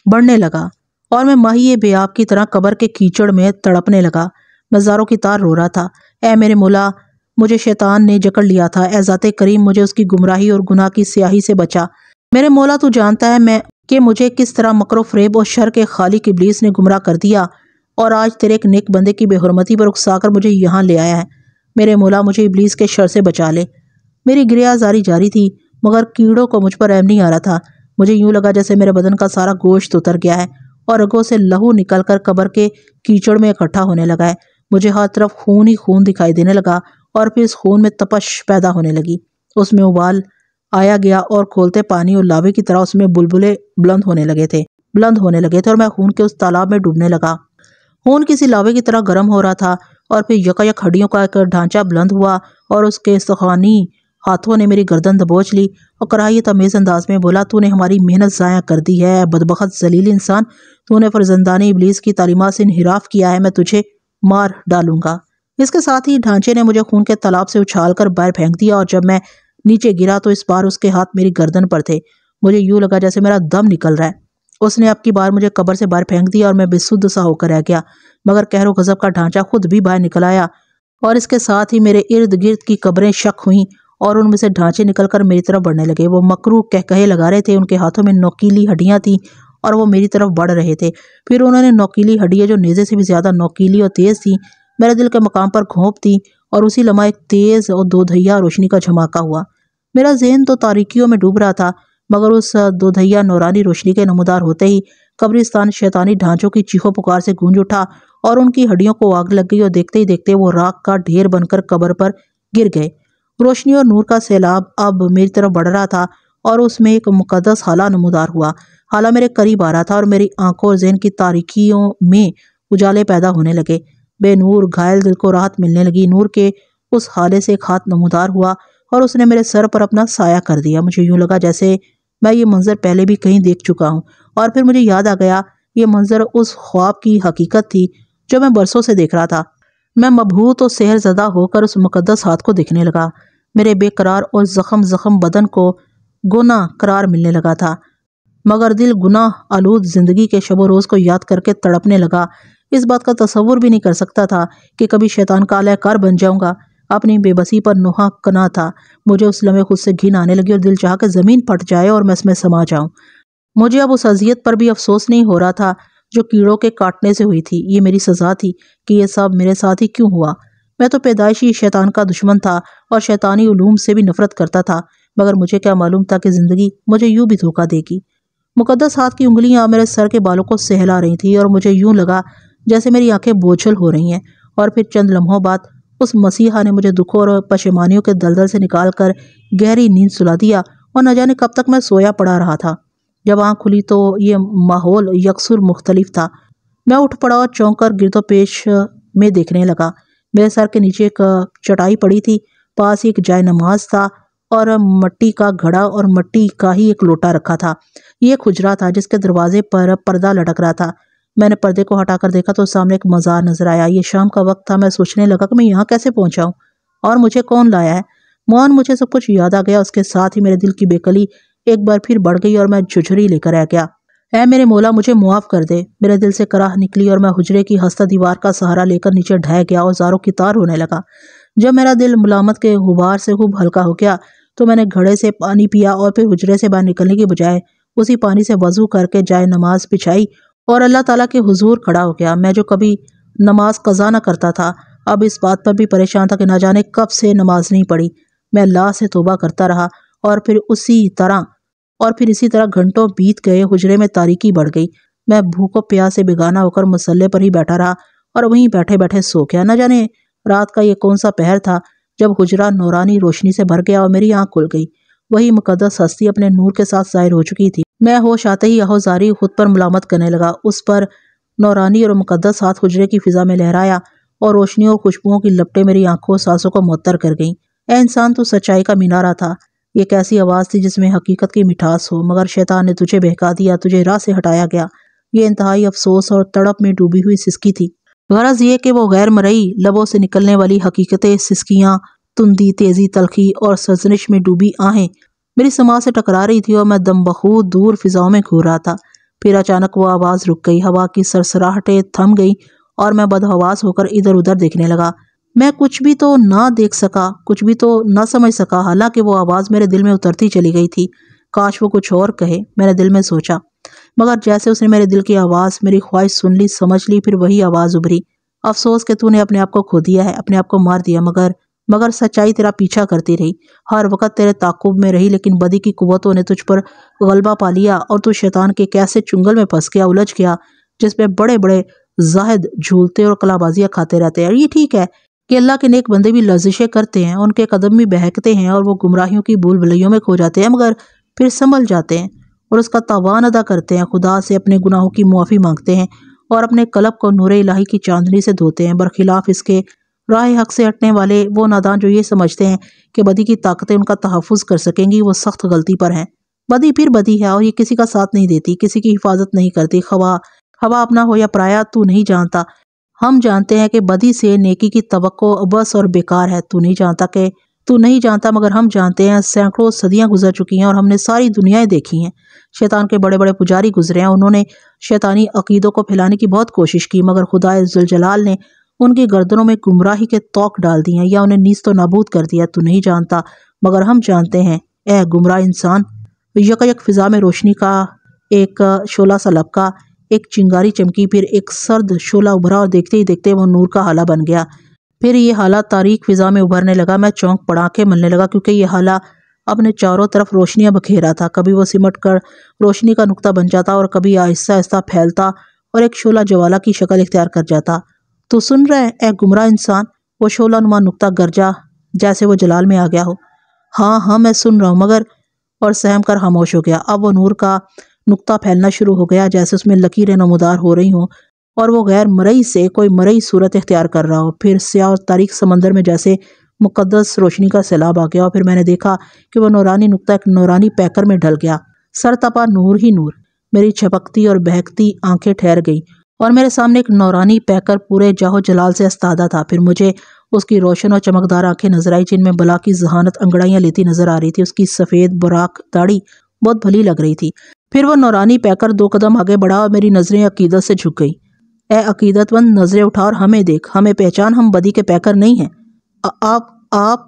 बढ़ने लगा और मैं माही बेआब की तरह कबर के कीचड़ में तड़पने लगा मज़ारों की तार रो रहा था ए मेरे मुला मुझे शैतान ने जकड़ लिया था एजात करीम मुझे उसकी गुमराही और गुनाह की स्याही से बचा मेरे मौला तो जानता है मैं कि मुझे किस तरह मकरो फरेब और शर के खाली किबलीस ने गुमराह कर दिया और आज तेरे एक नेक बंदे की बेहरमती पर उकसाकर मुझे यहाँ ले आया है मेरे मौला मुझे इबलीस के शर से बचा ले मेरी गिरिया जारी थी मगर कीड़ों को मुझ पर एम नहीं आ रहा था मुझे यूं लगा जैसे मेरे बदन का सारा गोश्त उतर गया है और रगों से लहू निकलकर कबर के कीचड़ में इकट्ठा होने लगा है मुझे हर तरफ खून ही खून दिखाई देने लगा और फिर इस खून में तपश पैदा होने लगी उसमें उबाल आया गया और खोलते पानी और लावे की तरह उसमें बुलबुले बुलंद होने लगे थे बुलंद होने लगे थे और मैं खून के उस तालाब में डूबने लगा खून किसी लावे की तरह गर्म हो रहा था और फिर यकायक हड्डियों का एक ढांचा बुलंद हुआ और उसके सुखानी हाथों ने मेरी गर्दन दबोच ली और कराही अमेज अंदाज में बोला तूने हमारी मेहनत ज़ाया कर दी है बदबखत जलील इंसान तूने फरजंदानी इबलीस की तालीमत से इनहराफ किया है मैं तुझे मार डालूंगा इसके साथ ही ढांचे ने मुझे खून के तालाब से उछाल कर बाहर फेंक दिया और जब मैं नीचे गिरा तो इस बार उसके हाथ मेरी गर्दन पर थे मुझे यूं लगा जैसे मेरा दम निकल रहा है उसने अब की बार मुझे कब्र से बाहर फेंक दिया और मैं बेसुध सा होकर रह गया मगर कहरो गजब का ढांचा खुद भी बाहर निकल आया और इसके साथ ही मेरे इर्द गिर्द की कब्रें शक हुई और उनमें से ढांचे निकलकर मेरी तरफ बढ़ने लगे वो मकरू कह कहे लगा रहे थे उनके हाथों में नोकीली हड्डियां थीं और वो मेरी तरफ बढ़ रहे थे फिर उन्होंने नोकीली हड्डियाँ जो नेज़े से भी ज़्यादा नोकीली और तेज़ थी मेरे दिल के मकाम पर घोंप थी और उसी लम्हा एक तेज़ और दो धैया रोशनी का झमाका हुआ मेरा जहन तो तारीकियों में डूब रहा था मगर उस दो धैया नौरानी रोशनी के नमदार होते ही कब्रिस्तान शैतानी ढांचों की चीखों पुकार से गूंज उठा और उनकी हड्डियों को आग लग गई और देखते ही देखते वो राख का ढेर बनकर कब्र पर गिर गए रोशनी और नूर का सैलाब अब मेरी तरफ बढ़ रहा था और उसमें एक मुकदस हाला नमदार हुआ आला मेरे करीब आ रहा था और मेरी आंखों और जहन की तारीखियों में उजाले पैदा होने लगे बेनूर घायल दिल को राहत मिलने लगी नूर के उस हाले से एक हाथ नमोदार हुआ और उसने मेरे सर पर अपना साया कर दिया मुझे यूं लगा जैसे मैं ये मंज़र पहले भी कहीं देख चुका हूँ और फिर मुझे याद आ गया ये मंज़र उस ख्वाब की हकीकत थी जो मैं बरसों से देख रहा था मैं मबहूत और जदा होकर उस मुकदस हाथ को देखने लगा मेरे बेकरार और जख्म जख्म बदन को गुना करार मिलने लगा था मगर दिल गुनाह आलूद ज़िंदगी के शबो रोज़ को याद करके तड़पने लगा इस बात का तस्वुर भी नहीं कर सकता था कि कभी शैतान का कार बन जाऊंगा अपनी बेबसी पर नुहा कना था मुझे उस लम्हे खुद से घिन आने लगी और दिल चाह के ज़मीन फट जाए और मैं इसमें समा जाऊं मुझे अब उस अजियत पर भी अफसोस नहीं हो रहा था जो कीड़ों के काटने से हुई थी ये मेरी सज़ा थी कि यह सब मेरे साथ ही क्यों हुआ मैं तो पैदाइशी शैतान का दुश्मन था और शैतानी उलूम से भी नफरत करता था मगर मुझे क्या मालूम था कि ज़िंदगी मुझे यूं भी धोखा देगी मुकदस हाथ की उंगलियां मेरे सर के बालों को सहला रही थी और मुझे यूं लगा जैसे मेरी आंखें बोझल हो रही हैं और फिर चंद लम्हों बाद उस मसीहा ने मुझे दुखों और पशेमानियों के दलदल से निकाल कर गहरी नींद सुला दिया और न जाने कब तक मैं सोया पड़ा रहा था जब आँख खुली तो ये माहौल यकसुर मुख्तलिफ था मैं उठ पड़ा और चौंक कर गिरदो पेश में देखने लगा मेरे सर के नीचे एक चटाई पड़ी थी पास ही एक जाय नमाज था और मट्टी का घड़ा और मट्टी का ही एक लोटा रखा था ये खुजरा था जिसके दरवाजे पर पर्दा लटक रहा था मैंने पर्दे को हटाकर देखा तो सामने एक मज़ार नजर आया ये शाम का वक्त था मैं सोचने लगा कि मैं यहाँ कैसे पहुँचाऊँ और मुझे कौन लाया है मोहन मुझे सब कुछ याद आ गया उसके साथ ही मेरे दिल की बेकली एक बार फिर बढ़ गई और मैं झुझरी लेकर रह गया ऐ मेरे मोला मुझे मुआफ़ कर दे मेरे दिल से कराह निकली और मैं हुजरे की हस्ता दीवार का सहारा लेकर नीचे ढह गया और जारों की तार होने लगा जब मेरा दिल मुलामत के गुबार से खूब हल्का हो गया तो मैंने घड़े से पानी पिया और फिर हुजरे से बाहर निकलने की बजाय उसी पानी से वजू करके जाए नमाज बिछाई और अल्लाह ताला के हुजूर खड़ा हो गया मैं जो कभी नमाज कज़ा ना करता था अब इस बात पर भी परेशान था कि ना जाने कब से नमाज नहीं पढ़ी मैं अल्लाह से तोबा करता रहा और फिर उसी तरह और फिर इसी तरह घंटों बीत गए हुजरे में तारीकी बढ़ गई मैं भूखो प्यास से बेगाना होकर मसल्ले पर ही बैठा रहा और वहीं बैठे बैठे सो गया न जाने रात का ये कौन सा पहर था जब हुजरा नौरानी रोशनी से भर गया और मेरी आंख खुल गई वही मुकदस हस्ती अपने नूर के साथ जाहिर हो चुकी थी मैं होश आते ही अहोजारी खुद पर मुलामत करने लगा उस पर नौरानी और मुकदस हाथ हुजरे की फिजा में लहराया और रोशनी और खुशबुओं की लपटें मेरी आंखों सांसों को मुअत्तर कर गईं ए इंसान तो सच्चाई का मीनारा था ये कैसी आवाज़ थी जिसमें हकीकत की मिठास हो मगर शैतान ने तुझे बहका दिया तुझे राह से हटाया गया ये इंतहाई अफसोस और तड़प में डूबी हुई सिसकी थी गरज ये कि वो गैर मरई लबों से निकलने वाली हकीकतें सिसकियाँ तुंदी तेज़ी तलखी और सजनिश में डूबी आहें मेरी समाज से टकरा रही थी और मैं दम बखूद दूर फिजाओं में घूर रहा था फिर अचानक वो आवाज़ रुक गई हवा की सरसराहटें थम गई और मैं बदहवास होकर इधर उधर देखने लगा मैं कुछ भी तो ना देख सका कुछ भी तो ना समझ सका हालांकि वो आवाज़ मेरे दिल में उतरती चली गई थी काश वो कुछ और कहे मैंने दिल में सोचा मगर जैसे उसने मेरे दिल की आवाज़ मेरी ख्वाहिश सुन ली समझ ली फिर वही आवाज़ उभरी अफसोस के तूने अपने आप को खो दिया है अपने आप को मार दिया मगर मगर सच्चाई तेरा पीछा करती रही हर वक्त तेरे ताकुब में रही लेकिन बदी की कुतों ने तुझ पर गलबा पा लिया और तू शैतान के कैसे चुंगल में फंस गया उलझ गया जिसमें बड़े बड़े जाहिद झूलते और कलाबाजियाँ खाते रहते हैं ये ठीक है कि अल्लाह के नेक बंदे भी लजिशें करते हैं उनके कदम भी बहकते हैं और वो गुमराहियों की भूल भलैयों में खो जाते हैं मगर फिर संभल जाते हैं और उसका तावान अदा करते हैं खुदा से अपने गुनाहों की मुआफ़ी मांगते हैं और अपने कलब को नूर इलाही की चांदनी से धोते हैं बरखिलाफ इसके राह हक से हटने वाले वो नादान जो ये समझते हैं कि बदी की ताकतें उनका तहफ़ कर सकेंगी वो सख्त गलती पर हैं बदी फिर बदी है और ये किसी का साथ नहीं देती किसी की हिफाजत नहीं करती खवा हवा अपना हो या पराया तू नहीं जानता हम जानते हैं कि बदी से नेकी की तो बस और बेकार है तू नहीं जानता कि तू नहीं जानता मगर हम जानते हैं सैकड़ों सदियां गुजर चुकी हैं और हमने सारी दुनियाएं देखी हैं शैतान के बड़े बड़े पुजारी गुजरे हैं उन्होंने शैतानी अकीदों को फैलाने की बहुत कोशिश की मगर खुदा जलजलाल ने उनकी गर्दनों में गुमराही के तोक डाल दिए या उन्हें नीस तो नाबूद कर दिया तू नहीं जानता मगर हम जानते हैं ए गुमराह इंसान यक फिजा में रोशनी का एक शोला सा लपका एक चिंगारी चमकी फिर एक सर्द शोला उभरा और देखते ही देखते वो नूर का हाला बन गया फिर ये हाला तारीख फिजा में उभरने लगा मैं चौंक पड़ा के मलने लगा क्योंकि यह हाला अपने चारों तरफ रोशनियां बखेरा था कभी वह सिमट कर रोशनी का नुकता बन जाता और कभी आहिस्ता आहिस्ता फैलता और एक शोला ज्वाला की शक्ल इख्तियार कर जाता तो सुन रहे हैं एक गुमराह इंसान वो शोला नुमा नुकता गरजा जैसे वो जलाल में आ गया हो हाँ हाँ मैं सुन रहा हूँ मगर और सहम कर खामोश हो गया अब वो नूर का नुकता फैलना शुरू हो गया जैसे उसमें लकीरें नमोदार हो रही हों और वो गैर मरई से कोई मरई सूरत इख्तियार कर रहा हो फिर स्याह और तारीख समंदर में जैसे मुकदस रोशनी का सैलाब आ गया और फिर मैंने देखा कि वह नौरानी नुकता एक नौरानी पैकर में ढल गया सर तपा नूर ही नूर मेरी छपकती और बहकती आंखें ठहर गई और मेरे सामने एक नौरानी पैकर पूरे जाहो जलाल से अस्तादा था फिर मुझे उसकी रोशन और चमकदार आंखें नजर आई जिनमें बला की जहानत अंगड़ाइयाँ लेती नजर आ रही थी उसकी सफ़ेद बुराक दाढ़ी बहुत भली लग रही थी फिर वो नौरानी पैकर दो कदम आगे बढ़ा और मेरी नज़रें अकीदत से झुक गई ए अकीदतमंद नज़रें उठा और हमें देख हमें पहचान हम बदी के पैकर नहीं हैं आप आप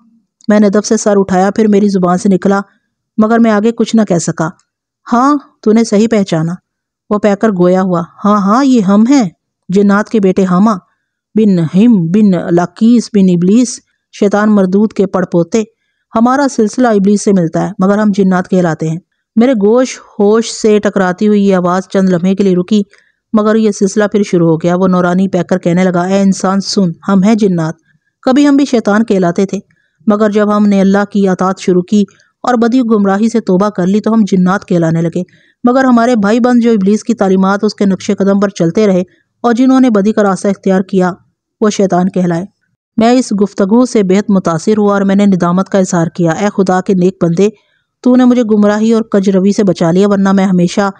मैंने दब से सर उठाया फिर मेरी ज़ुबान से निकला मगर मैं आगे कुछ ना कह सका हाँ तूने सही पहचाना वो पैकर गोया हुआ हाँ हाँ ये हम हैं जिन्नात के बेटे हामा बिन हिम बिन लकीस बिन इबलीस शैतान मरदूत के पड़पोते हमारा सिलसिला इबलीस से मिलता है मगर हम जिन्नात कहलाते हैं मेरे गोश होश से टकराती हुई ये आवाज़ चंद लम्हे के लिए रुकी मगर यह सिलसिला फिर शुरू हो गया वो नौरानी पैकर कहने लगा ए इंसान सुन हम हैं जिन्नात कभी हम भी शैतान कहलाते थे मगर जब हमने अल्लाह की अतात शुरू की और बदी गुमराही से तोबा कर ली तो हम जिन्नात कहलाने लगे मगर हमारे भाई बंद जो इबलीस की तालीमत उसके नक्शे कदम पर चलते रहे और जिन्होंने बदी का रास्ता इख्तियार किया वो शैतान कहलाए मैं इस गुफ्तगु से बेहद मुतासर हुआ और मैंने निदामत का इजहार किया ए खुदा के नेक बंदे तूने मुझे गुमराही और कजरवी से बचा लिया वरना मैं हमेशा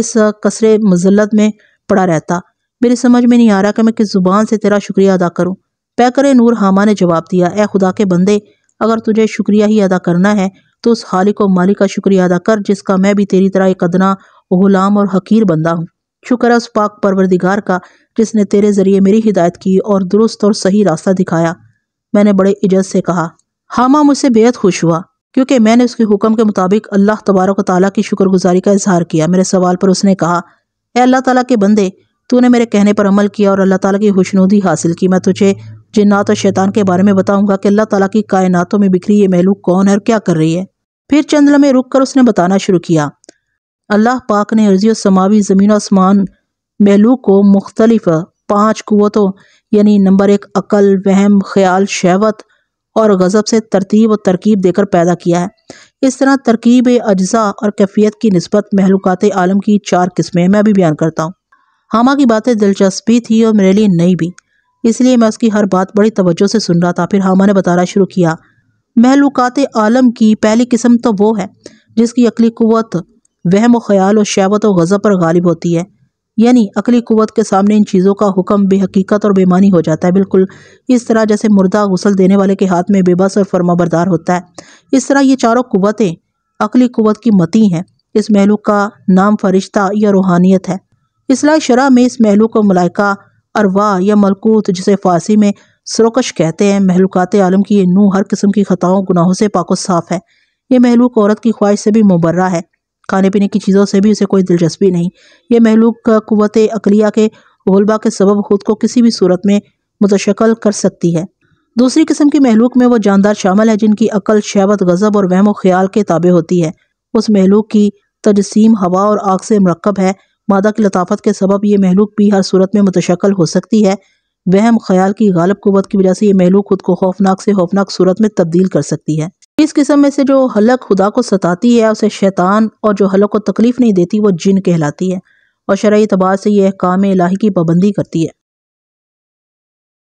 इस कसरे मजलत में पड़ा रहता मेरी समझ में नहीं आ रहा कि मैं किस ज़ुबान से तेरा शुक्रिया अदा करूँ पैकर नूर हामा ने जवाब दिया ए खुदा के बंदे अगर तुझे शुक्रिया ही अदा करना है तो उस खालिक और मालिक का शुक्रिया अदा कर जिसका मैं भी तेरी तरह एक अदना गुलाम और हकीर बंदा हूँ शुक्र है उस पाक परवरदिगार का जिसने तेरे ज़रिए मेरी हिदायत की और दुरुस्त और सही रास्ता दिखाया मैंने बड़े इज्जत से कहा हामा मुझसे बेहद खुश हुआ क्योंकि मैंने उसके हुक्म के मुताबिक अल्लाह तबारक तला की शुक्रगुजारी का इजहार किया मेरे सवाल पर उसने कहा ए अल्लाह तला के बंदे तूने मेरे कहने पर अमल किया और अल्लाह ताला की खुशनुदी हासिल की मैं तुझे जिन्नात और शैतान के बारे में बताऊंगा कि अल्लाह तला की कायनातों में बिखरी ये महलूक कौन है और क्या कर रही है फिर चंद लम्हे रुक कर उसने बताना शुरू किया अल्लाह पाक ने अर्जी समावी ज़मीन आसमान महलूक को मुख्तलिफ पाँच कुतों यानी नंबर एक अकल वहम ख्याल शहवत और गज़ब से तरतीब और तरकीब देकर पैदा किया है इस तरह तरकीब अज्जा और कैफियत की नस्बत महलूकत आलम की चार किस्में मैं भी बयान करता हूँ हामा की बातें दिलचस्पी थी और मेरे लिए नई भी इसलिए मैं उसकी हर बात बड़ी तवज्जो से सुन रहा था फिर हामा ने बताना शुरू किया महलूक़ात आलम की पहली किस्म तो वो है जिसकी अकली क़वत वहम व ख्याल और शहबत व गज़ब पर गालिब होती है यानी अकली क़वत के सामने इन चीज़ों का हुक्म बेहकीकत और बेमानी हो जाता है बिल्कुल इस तरह जैसे मुर्दा गसल देने वाले के हाथ में बेबस और फर्माबरदार होता है इस तरह ये चारों क़वतें अकली क़वत की मती हैं इस महलूक का नाम फरिश्ता या रूहानियत है इसलाह शरा में इस महलूक को मलाइका अरवा या मलकूत जिसे फ़ारसी में सरोकश कहते हैं महलूकत आलम की यह नूह हर किस्म की ख़ताओं गुनाहों से पाको साफ़ है यह महलूक औरत की ख्वाहिश से भी मुबर्रा है खाने पीने की चीज़ों से भी उसे कोई दिलचस्पी नहीं यह महलूक कुत अकलिया के गलबा के सबब खुद को किसी भी सूरत में मुतशक्ल कर सकती है दूसरी किस्म की महलूक में वो जानदार शामिल है जिनकी अकल शहबत गज़ब और वहम ख्याल के ताबे होती है उस महलूक की तजसीम हवा और आग से मरकब है मादा की लताफत के सबब यह महलूक भी हर सूरत में मुतशक्ल हो सकती है वहम ख्याल की गालब कुत की वजह से ये महलूक खुद को खौफनाक से खौफनाक सूरत में तब्दील कर सकती है इस किस्म में से जो हलक खुदा को सताती है उसे शैतान और जो हलक को तकलीफ़ नहीं देती वो जिन कहलाती है और शरा अतबार से यह काम इलाही की पाबंदी करती है